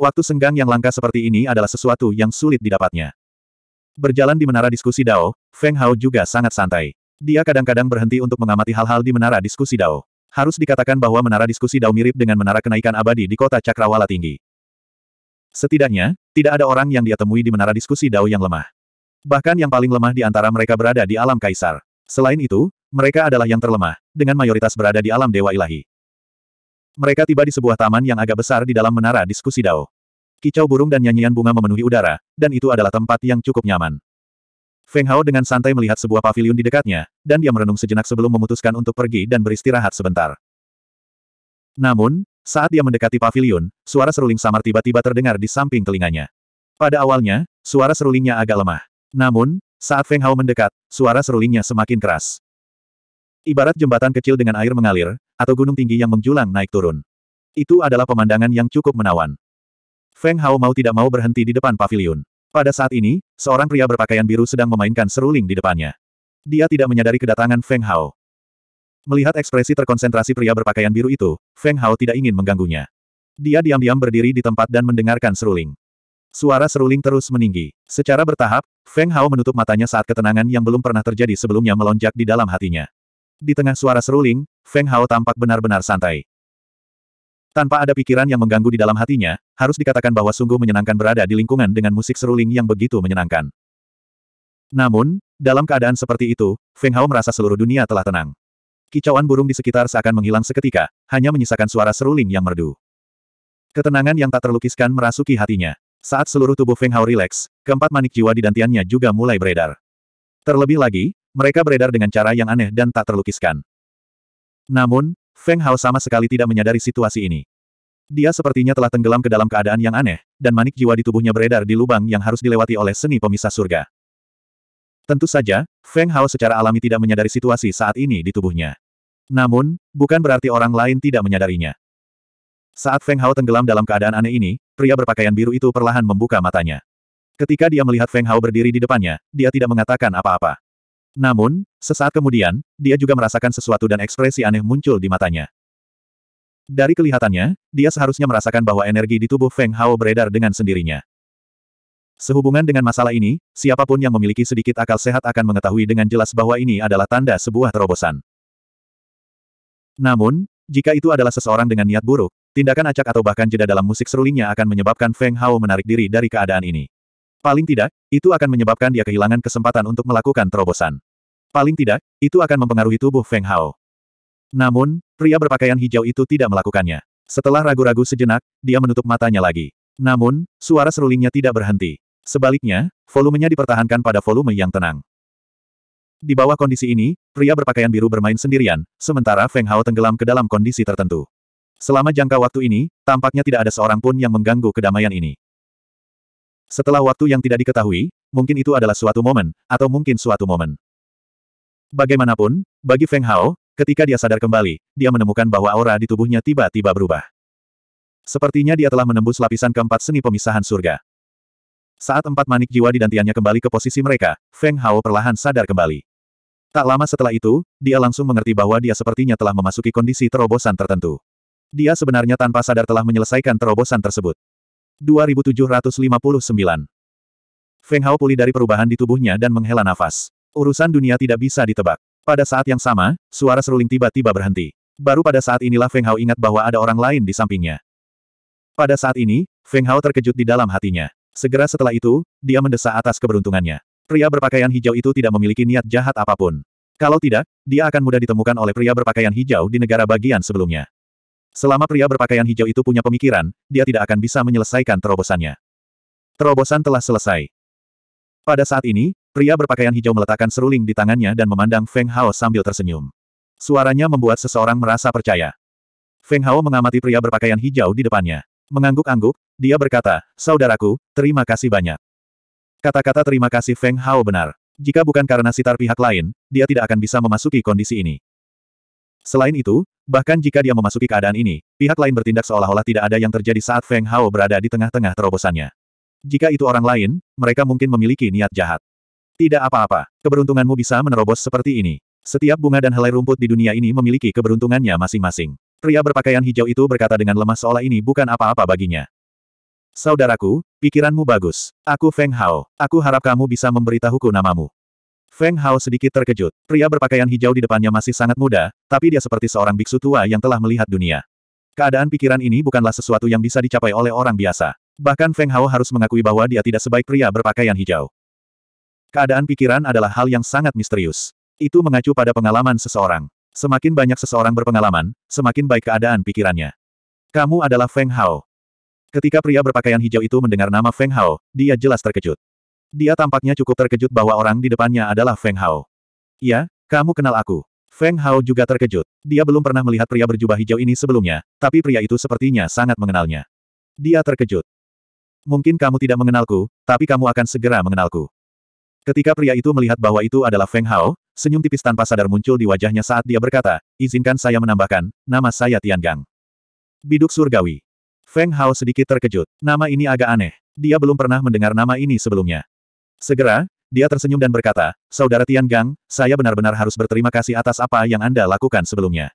Waktu senggang yang langka seperti ini adalah sesuatu yang sulit didapatnya. Berjalan di menara diskusi Dao, Feng Hao juga sangat santai. Dia kadang-kadang berhenti untuk mengamati hal-hal di menara diskusi Dao. Harus dikatakan bahwa menara diskusi Dao mirip dengan menara kenaikan abadi di kota Cakrawala Tinggi. Setidaknya, tidak ada orang yang dia temui di menara diskusi Dao yang lemah. Bahkan yang paling lemah di antara mereka berada di alam kaisar. Selain itu, mereka adalah yang terlemah, dengan mayoritas berada di alam dewa ilahi. Mereka tiba di sebuah taman yang agak besar di dalam menara diskusi Dao. Kicau burung dan nyanyian bunga memenuhi udara, dan itu adalah tempat yang cukup nyaman. Feng Hao dengan santai melihat sebuah paviliun di dekatnya, dan dia merenung sejenak sebelum memutuskan untuk pergi dan beristirahat sebentar. Namun, saat dia mendekati paviliun, suara seruling samar tiba-tiba terdengar di samping telinganya. Pada awalnya, suara serulingnya agak lemah. Namun, saat Feng Hao mendekat, suara serulingnya semakin keras. Ibarat jembatan kecil dengan air mengalir, atau gunung tinggi yang menjulang naik turun. Itu adalah pemandangan yang cukup menawan. Feng Hao mau tidak mau berhenti di depan paviliun. Pada saat ini, seorang pria berpakaian biru sedang memainkan seruling di depannya. Dia tidak menyadari kedatangan Feng Hao. Melihat ekspresi terkonsentrasi pria berpakaian biru itu, Feng Hao tidak ingin mengganggunya. Dia diam-diam berdiri di tempat dan mendengarkan seruling. Suara seruling terus meninggi. Secara bertahap, Feng Hao menutup matanya saat ketenangan yang belum pernah terjadi sebelumnya melonjak di dalam hatinya. Di tengah suara seruling, Feng Hao tampak benar-benar santai. Tanpa ada pikiran yang mengganggu di dalam hatinya, harus dikatakan bahwa sungguh menyenangkan berada di lingkungan dengan musik seruling yang begitu menyenangkan. Namun, dalam keadaan seperti itu, Feng Hao merasa seluruh dunia telah tenang. Kicauan burung di sekitar seakan menghilang seketika, hanya menyisakan suara seruling yang merdu. Ketenangan yang tak terlukiskan merasuki hatinya. Saat seluruh tubuh Feng Hao rileks, keempat manik jiwa di dantiannya juga mulai beredar. Terlebih lagi, mereka beredar dengan cara yang aneh dan tak terlukiskan. Namun, Feng Hao sama sekali tidak menyadari situasi ini. Dia sepertinya telah tenggelam ke dalam keadaan yang aneh, dan manik jiwa di tubuhnya beredar di lubang yang harus dilewati oleh seni pemisah surga. Tentu saja, Feng Hao secara alami tidak menyadari situasi saat ini di tubuhnya. Namun, bukan berarti orang lain tidak menyadarinya. Saat Feng Hao tenggelam dalam keadaan aneh ini, pria berpakaian biru itu perlahan membuka matanya. Ketika dia melihat Feng Hao berdiri di depannya, dia tidak mengatakan apa-apa. Namun, sesaat kemudian, dia juga merasakan sesuatu dan ekspresi aneh muncul di matanya. Dari kelihatannya, dia seharusnya merasakan bahwa energi di tubuh Feng Hao beredar dengan sendirinya. Sehubungan dengan masalah ini, siapapun yang memiliki sedikit akal sehat akan mengetahui dengan jelas bahwa ini adalah tanda sebuah terobosan. Namun, jika itu adalah seseorang dengan niat buruk, Tindakan acak atau bahkan jeda dalam musik serulingnya akan menyebabkan Feng Hao menarik diri dari keadaan ini. Paling tidak, itu akan menyebabkan dia kehilangan kesempatan untuk melakukan terobosan. Paling tidak, itu akan mempengaruhi tubuh Feng Hao. Namun, pria berpakaian hijau itu tidak melakukannya. Setelah ragu-ragu sejenak, dia menutup matanya lagi. Namun, suara serulingnya tidak berhenti. Sebaliknya, volumenya dipertahankan pada volume yang tenang. Di bawah kondisi ini, pria berpakaian biru bermain sendirian, sementara Feng Hao tenggelam ke dalam kondisi tertentu. Selama jangka waktu ini, tampaknya tidak ada seorang pun yang mengganggu kedamaian ini. Setelah waktu yang tidak diketahui, mungkin itu adalah suatu momen, atau mungkin suatu momen. Bagaimanapun, bagi Feng Hao, ketika dia sadar kembali, dia menemukan bahwa aura di tubuhnya tiba-tiba berubah. Sepertinya dia telah menembus lapisan keempat seni pemisahan surga. Saat empat manik jiwa didantiannya kembali ke posisi mereka, Feng Hao perlahan sadar kembali. Tak lama setelah itu, dia langsung mengerti bahwa dia sepertinya telah memasuki kondisi terobosan tertentu. Dia sebenarnya tanpa sadar telah menyelesaikan terobosan tersebut. 2759. Feng Hao pulih dari perubahan di tubuhnya dan menghela nafas. Urusan dunia tidak bisa ditebak. Pada saat yang sama, suara seruling tiba-tiba berhenti. Baru pada saat inilah Feng Hao ingat bahwa ada orang lain di sampingnya. Pada saat ini, Feng Hao terkejut di dalam hatinya. Segera setelah itu, dia mendesak atas keberuntungannya. Pria berpakaian hijau itu tidak memiliki niat jahat apapun. Kalau tidak, dia akan mudah ditemukan oleh pria berpakaian hijau di negara bagian sebelumnya. Selama pria berpakaian hijau itu punya pemikiran, dia tidak akan bisa menyelesaikan terobosannya. Terobosan telah selesai. Pada saat ini, pria berpakaian hijau meletakkan seruling di tangannya dan memandang Feng Hao sambil tersenyum. Suaranya membuat seseorang merasa percaya. Feng Hao mengamati pria berpakaian hijau di depannya. Mengangguk-angguk, dia berkata, Saudaraku, terima kasih banyak. Kata-kata terima kasih Feng Hao benar. Jika bukan karena sitar pihak lain, dia tidak akan bisa memasuki kondisi ini. Selain itu, Bahkan jika dia memasuki keadaan ini, pihak lain bertindak seolah-olah tidak ada yang terjadi saat Feng Hao berada di tengah-tengah terobosannya. Jika itu orang lain, mereka mungkin memiliki niat jahat. Tidak apa-apa, keberuntunganmu bisa menerobos seperti ini. Setiap bunga dan helai rumput di dunia ini memiliki keberuntungannya masing-masing. Pria berpakaian hijau itu berkata dengan lemah seolah ini bukan apa-apa baginya. Saudaraku, pikiranmu bagus. Aku Feng Hao. Aku harap kamu bisa memberitahuku namamu. Feng Hao sedikit terkejut. Pria berpakaian hijau di depannya masih sangat muda, tapi dia seperti seorang biksu tua yang telah melihat dunia. Keadaan pikiran ini bukanlah sesuatu yang bisa dicapai oleh orang biasa. Bahkan Feng Hao harus mengakui bahwa dia tidak sebaik pria berpakaian hijau. Keadaan pikiran adalah hal yang sangat misterius. Itu mengacu pada pengalaman seseorang. Semakin banyak seseorang berpengalaman, semakin baik keadaan pikirannya. Kamu adalah Feng Hao. Ketika pria berpakaian hijau itu mendengar nama Feng Hao, dia jelas terkejut. Dia tampaknya cukup terkejut bahwa orang di depannya adalah Feng Hao. Ya, kamu kenal aku. Feng Hao juga terkejut. Dia belum pernah melihat pria berjubah hijau ini sebelumnya, tapi pria itu sepertinya sangat mengenalnya. Dia terkejut. Mungkin kamu tidak mengenalku, tapi kamu akan segera mengenalku. Ketika pria itu melihat bahwa itu adalah Feng Hao, senyum tipis tanpa sadar muncul di wajahnya saat dia berkata, izinkan saya menambahkan, nama saya Tian Gang. Biduk Surgawi. Feng Hao sedikit terkejut. Nama ini agak aneh. Dia belum pernah mendengar nama ini sebelumnya. Segera, dia tersenyum dan berkata, Saudara Tian Gang, saya benar-benar harus berterima kasih atas apa yang Anda lakukan sebelumnya.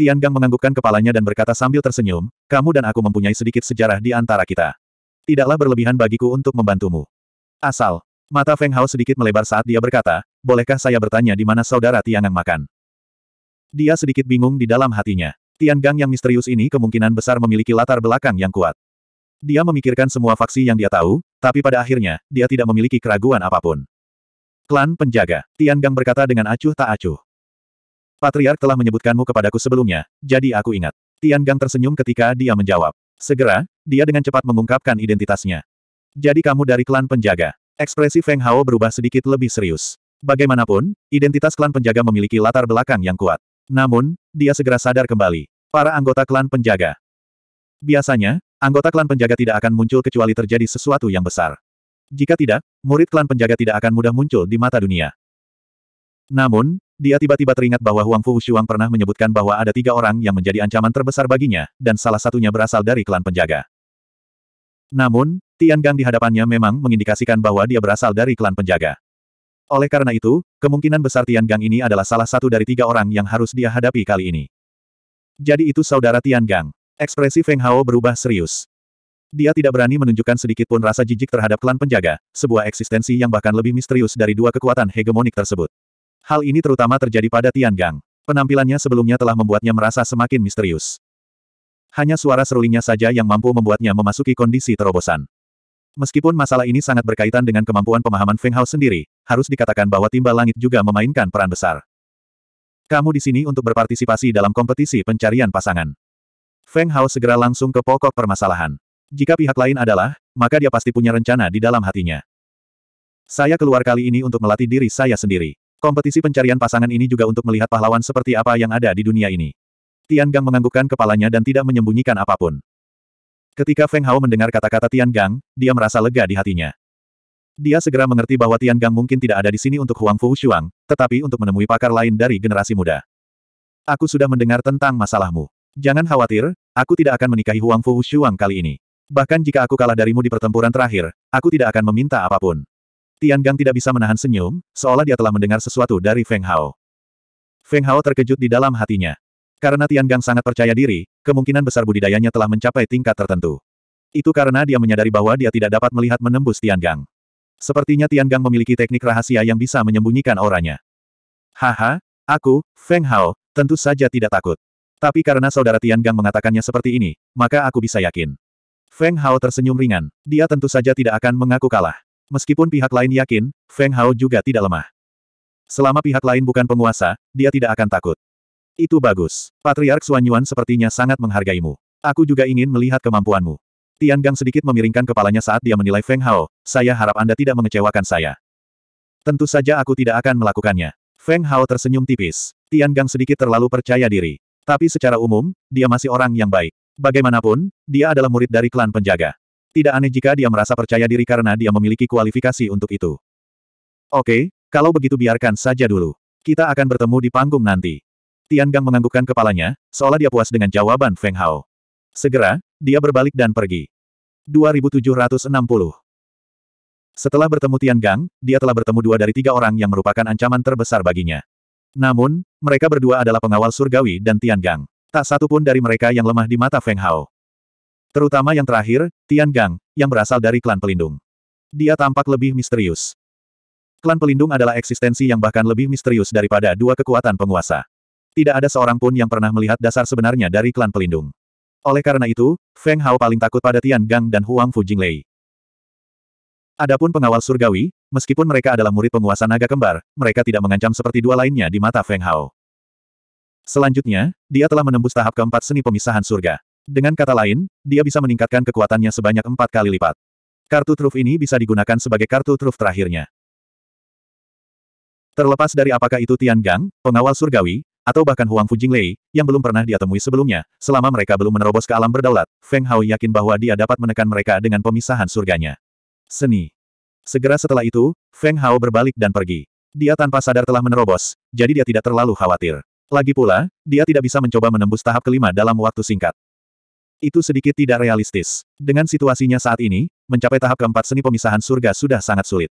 Tian Gang menganggukkan kepalanya dan berkata sambil tersenyum, kamu dan aku mempunyai sedikit sejarah di antara kita. Tidaklah berlebihan bagiku untuk membantumu. Asal, mata Feng Hao sedikit melebar saat dia berkata, bolehkah saya bertanya di mana saudara Tian Gang makan? Dia sedikit bingung di dalam hatinya. Tian Gang yang misterius ini kemungkinan besar memiliki latar belakang yang kuat. Dia memikirkan semua faksi yang dia tahu, tapi pada akhirnya, dia tidak memiliki keraguan apapun. Klan penjaga, Tian Gang berkata dengan acuh tak acuh. Patriark telah menyebutkanmu kepadaku sebelumnya, jadi aku ingat. Tian Gang tersenyum ketika dia menjawab. Segera, dia dengan cepat mengungkapkan identitasnya. Jadi kamu dari klan penjaga. Ekspresi Feng Hao berubah sedikit lebih serius. Bagaimanapun, identitas klan penjaga memiliki latar belakang yang kuat. Namun, dia segera sadar kembali. Para anggota klan penjaga. Biasanya, Anggota klan penjaga tidak akan muncul kecuali terjadi sesuatu yang besar. Jika tidak, murid klan penjaga tidak akan mudah muncul di mata dunia. Namun, dia tiba-tiba teringat bahwa Huang Fu Shuang pernah menyebutkan bahwa ada tiga orang yang menjadi ancaman terbesar baginya, dan salah satunya berasal dari klan penjaga. Namun, Tian Gang di hadapannya memang mengindikasikan bahwa dia berasal dari klan penjaga. Oleh karena itu, kemungkinan besar Tian Gang ini adalah salah satu dari tiga orang yang harus dia hadapi kali ini. Jadi itu saudara Tian Gang. Ekspresi Feng Hao berubah serius. Dia tidak berani menunjukkan sedikit pun rasa jijik terhadap klan penjaga, sebuah eksistensi yang bahkan lebih misterius dari dua kekuatan hegemonik tersebut. Hal ini terutama terjadi pada Tian Gang. Penampilannya sebelumnya telah membuatnya merasa semakin misterius. Hanya suara serulingnya saja yang mampu membuatnya memasuki kondisi terobosan. Meskipun masalah ini sangat berkaitan dengan kemampuan pemahaman Feng Hao sendiri, harus dikatakan bahwa timba langit juga memainkan peran besar. Kamu di sini untuk berpartisipasi dalam kompetisi pencarian pasangan. Feng Hao segera langsung ke pokok permasalahan. Jika pihak lain adalah, maka dia pasti punya rencana di dalam hatinya. Saya keluar kali ini untuk melatih diri saya sendiri. Kompetisi pencarian pasangan ini juga untuk melihat pahlawan seperti apa yang ada di dunia ini. Tian Gang menganggukkan kepalanya dan tidak menyembunyikan apapun. Ketika Feng Hao mendengar kata-kata Tian Gang, dia merasa lega di hatinya. Dia segera mengerti bahwa Tian Gang mungkin tidak ada di sini untuk Huang Fu Shuang, tetapi untuk menemui pakar lain dari generasi muda. Aku sudah mendengar tentang masalahmu. Jangan khawatir, aku tidak akan menikahi Huang Fu Shuang kali ini. Bahkan jika aku kalah darimu di pertempuran terakhir, aku tidak akan meminta apapun. Tian Gang tidak bisa menahan senyum, seolah dia telah mendengar sesuatu dari Feng Hao. Feng Hao terkejut di dalam hatinya. Karena Tian Gang sangat percaya diri, kemungkinan besar budidayanya telah mencapai tingkat tertentu. Itu karena dia menyadari bahwa dia tidak dapat melihat menembus Tian Gang. Sepertinya Tian Gang memiliki teknik rahasia yang bisa menyembunyikan auranya. Haha, aku, Feng Hao, tentu saja tidak takut. Tapi karena saudara Tian Gang mengatakannya seperti ini, maka aku bisa yakin. Feng Hao tersenyum ringan. Dia tentu saja tidak akan mengaku kalah. Meskipun pihak lain yakin, Feng Hao juga tidak lemah. Selama pihak lain bukan penguasa, dia tidak akan takut. Itu bagus. Patriark Xuan Yuan sepertinya sangat menghargaimu. Aku juga ingin melihat kemampuanmu. Tian Gang sedikit memiringkan kepalanya saat dia menilai Feng Hao, saya harap Anda tidak mengecewakan saya. Tentu saja aku tidak akan melakukannya. Feng Hao tersenyum tipis. Tian Gang sedikit terlalu percaya diri. Tapi secara umum, dia masih orang yang baik. Bagaimanapun, dia adalah murid dari klan penjaga. Tidak aneh jika dia merasa percaya diri karena dia memiliki kualifikasi untuk itu. Oke, kalau begitu biarkan saja dulu. Kita akan bertemu di panggung nanti. Tian Gang menganggukkan kepalanya, seolah dia puas dengan jawaban Feng Hao. Segera, dia berbalik dan pergi. 2760 Setelah bertemu Tian Gang, dia telah bertemu dua dari tiga orang yang merupakan ancaman terbesar baginya. Namun, mereka berdua adalah pengawal surgawi dan Tian Gang. Tak satu pun dari mereka yang lemah di mata Feng Hao. Terutama yang terakhir, Tian Gang, yang berasal dari klan pelindung. Dia tampak lebih misterius. Klan pelindung adalah eksistensi yang bahkan lebih misterius daripada dua kekuatan penguasa. Tidak ada seorang pun yang pernah melihat dasar sebenarnya dari klan pelindung. Oleh karena itu, Feng Hao paling takut pada Tian Gang dan Huang Fu Lei. Adapun pengawal surgawi, meskipun mereka adalah murid penguasa naga kembar, mereka tidak mengancam seperti dua lainnya di mata Feng Hao. Selanjutnya, dia telah menembus tahap keempat seni pemisahan surga. Dengan kata lain, dia bisa meningkatkan kekuatannya sebanyak empat kali lipat. Kartu truf ini bisa digunakan sebagai kartu truf terakhirnya. Terlepas dari apakah itu Tian Gang, pengawal surgawi, atau bahkan Huang Fujinglei, yang belum pernah dia temui sebelumnya, selama mereka belum menerobos ke alam berdaulat, Feng Hao yakin bahwa dia dapat menekan mereka dengan pemisahan surganya. Seni. Segera setelah itu, Feng Hao berbalik dan pergi. Dia tanpa sadar telah menerobos, jadi dia tidak terlalu khawatir. Lagi pula, dia tidak bisa mencoba menembus tahap kelima dalam waktu singkat. Itu sedikit tidak realistis. Dengan situasinya saat ini, mencapai tahap keempat seni pemisahan surga sudah sangat sulit.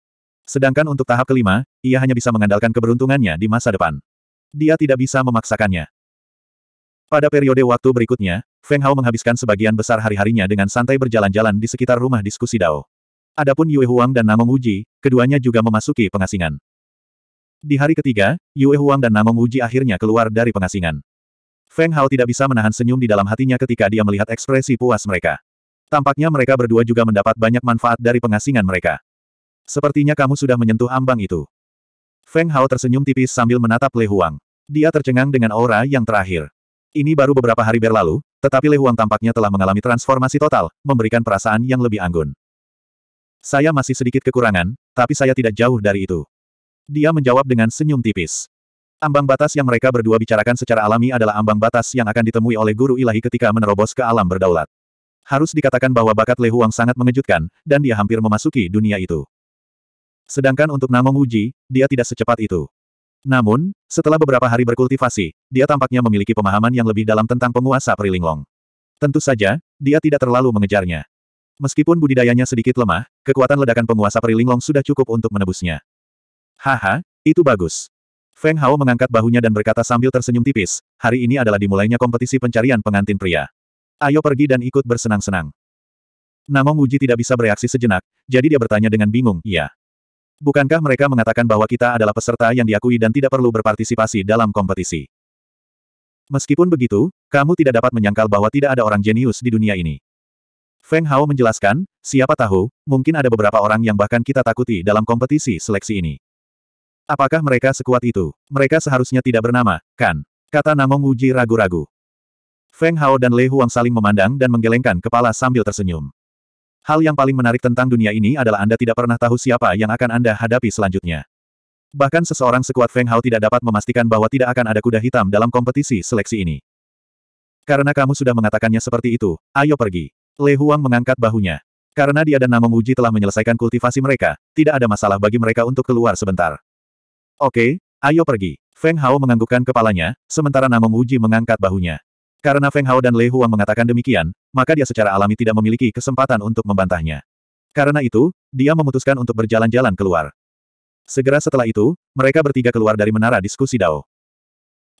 Sedangkan untuk tahap kelima, ia hanya bisa mengandalkan keberuntungannya di masa depan. Dia tidak bisa memaksakannya. Pada periode waktu berikutnya, Feng Hao menghabiskan sebagian besar hari-harinya dengan santai berjalan-jalan di sekitar rumah diskusi Dao. Adapun Yue Huang dan Namong Uji, keduanya juga memasuki pengasingan. Di hari ketiga, Yue Huang dan Namong Uji akhirnya keluar dari pengasingan. Feng Hao tidak bisa menahan senyum di dalam hatinya ketika dia melihat ekspresi puas mereka. Tampaknya mereka berdua juga mendapat banyak manfaat dari pengasingan mereka. Sepertinya kamu sudah menyentuh ambang itu. Feng Hao tersenyum tipis sambil menatap Le Huang. Dia tercengang dengan aura yang terakhir. Ini baru beberapa hari berlalu, tetapi Le Huang tampaknya telah mengalami transformasi total, memberikan perasaan yang lebih anggun. Saya masih sedikit kekurangan, tapi saya tidak jauh dari itu. Dia menjawab dengan senyum tipis. Ambang batas yang mereka berdua bicarakan secara alami adalah ambang batas yang akan ditemui oleh guru ilahi ketika menerobos ke alam berdaulat. Harus dikatakan bahwa bakat Le Huang sangat mengejutkan, dan dia hampir memasuki dunia itu. Sedangkan untuk Namong Uji, dia tidak secepat itu. Namun, setelah beberapa hari berkultivasi, dia tampaknya memiliki pemahaman yang lebih dalam tentang penguasa Perilinglong. Tentu saja, dia tidak terlalu mengejarnya. Meskipun budidayanya sedikit lemah, kekuatan ledakan penguasa perilinglong sudah cukup untuk menebusnya. Haha, itu bagus. Feng Hao mengangkat bahunya dan berkata sambil tersenyum tipis, hari ini adalah dimulainya kompetisi pencarian pengantin pria. Ayo pergi dan ikut bersenang-senang. Namong Wuji tidak bisa bereaksi sejenak, jadi dia bertanya dengan bingung, iya. Bukankah mereka mengatakan bahwa kita adalah peserta yang diakui dan tidak perlu berpartisipasi dalam kompetisi? Meskipun begitu, kamu tidak dapat menyangkal bahwa tidak ada orang jenius di dunia ini. Feng Hao menjelaskan, siapa tahu, mungkin ada beberapa orang yang bahkan kita takuti dalam kompetisi seleksi ini. Apakah mereka sekuat itu? Mereka seharusnya tidak bernama, kan? Kata Namong Wuji ragu-ragu. Feng Hao dan Lei Huang saling memandang dan menggelengkan kepala sambil tersenyum. Hal yang paling menarik tentang dunia ini adalah Anda tidak pernah tahu siapa yang akan Anda hadapi selanjutnya. Bahkan seseorang sekuat Feng Hao tidak dapat memastikan bahwa tidak akan ada kuda hitam dalam kompetisi seleksi ini. Karena kamu sudah mengatakannya seperti itu, ayo pergi. Le Huang mengangkat bahunya. Karena dia dan Namo Muji telah menyelesaikan kultivasi mereka, tidak ada masalah bagi mereka untuk keluar sebentar. Oke, ayo pergi. Feng Hao menganggukkan kepalanya, sementara Namo Muji mengangkat bahunya. Karena Feng Hao dan Le Huang mengatakan demikian, maka dia secara alami tidak memiliki kesempatan untuk membantahnya. Karena itu, dia memutuskan untuk berjalan-jalan keluar. Segera setelah itu, mereka bertiga keluar dari menara diskusi Dao.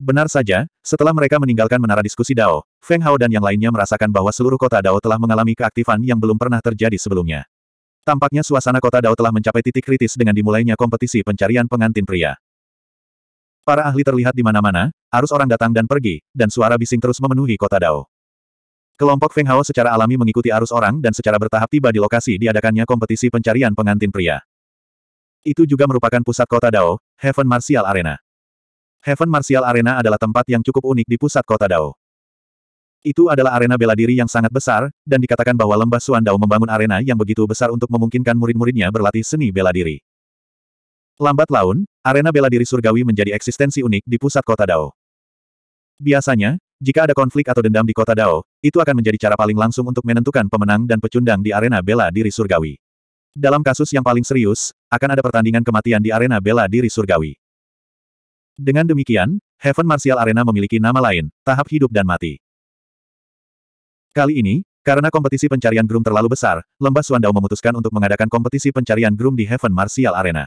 Benar saja, setelah mereka meninggalkan menara diskusi Dao, Feng Hao dan yang lainnya merasakan bahwa seluruh kota Dao telah mengalami keaktifan yang belum pernah terjadi sebelumnya. Tampaknya suasana kota Dao telah mencapai titik kritis dengan dimulainya kompetisi pencarian pengantin pria. Para ahli terlihat di mana-mana, arus orang datang dan pergi, dan suara bising terus memenuhi kota Dao. Kelompok Feng Hao secara alami mengikuti arus orang dan secara bertahap tiba di lokasi diadakannya kompetisi pencarian pengantin pria. Itu juga merupakan pusat kota Dao, Heaven Martial Arena. Heaven Martial Arena adalah tempat yang cukup unik di pusat kota Dao. Itu adalah arena bela diri yang sangat besar, dan dikatakan bahwa lembah Suan Dao membangun arena yang begitu besar untuk memungkinkan murid-muridnya berlatih seni bela diri. Lambat laun, arena bela diri surgawi menjadi eksistensi unik di pusat kota Dao. Biasanya, jika ada konflik atau dendam di kota Dao, itu akan menjadi cara paling langsung untuk menentukan pemenang dan pecundang di arena bela diri surgawi. Dalam kasus yang paling serius, akan ada pertandingan kematian di arena bela diri surgawi. Dengan demikian, Heaven Martial Arena memiliki nama lain, tahap hidup dan mati. Kali ini, karena kompetisi pencarian groom terlalu besar, Lembah Suandao memutuskan untuk mengadakan kompetisi pencarian groom di Heaven Martial Arena.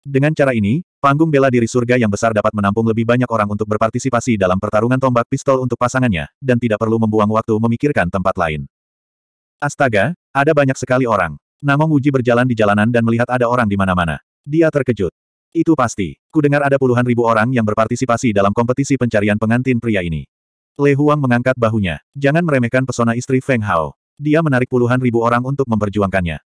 Dengan cara ini, panggung bela diri surga yang besar dapat menampung lebih banyak orang untuk berpartisipasi dalam pertarungan tombak pistol untuk pasangannya, dan tidak perlu membuang waktu memikirkan tempat lain. Astaga, ada banyak sekali orang. Namong Uji berjalan di jalanan dan melihat ada orang di mana-mana. Dia terkejut. Itu pasti. Kudengar ada puluhan ribu orang yang berpartisipasi dalam kompetisi pencarian pengantin pria ini. Le Huang mengangkat bahunya. Jangan meremehkan pesona istri Feng Hao. Dia menarik puluhan ribu orang untuk memperjuangkannya.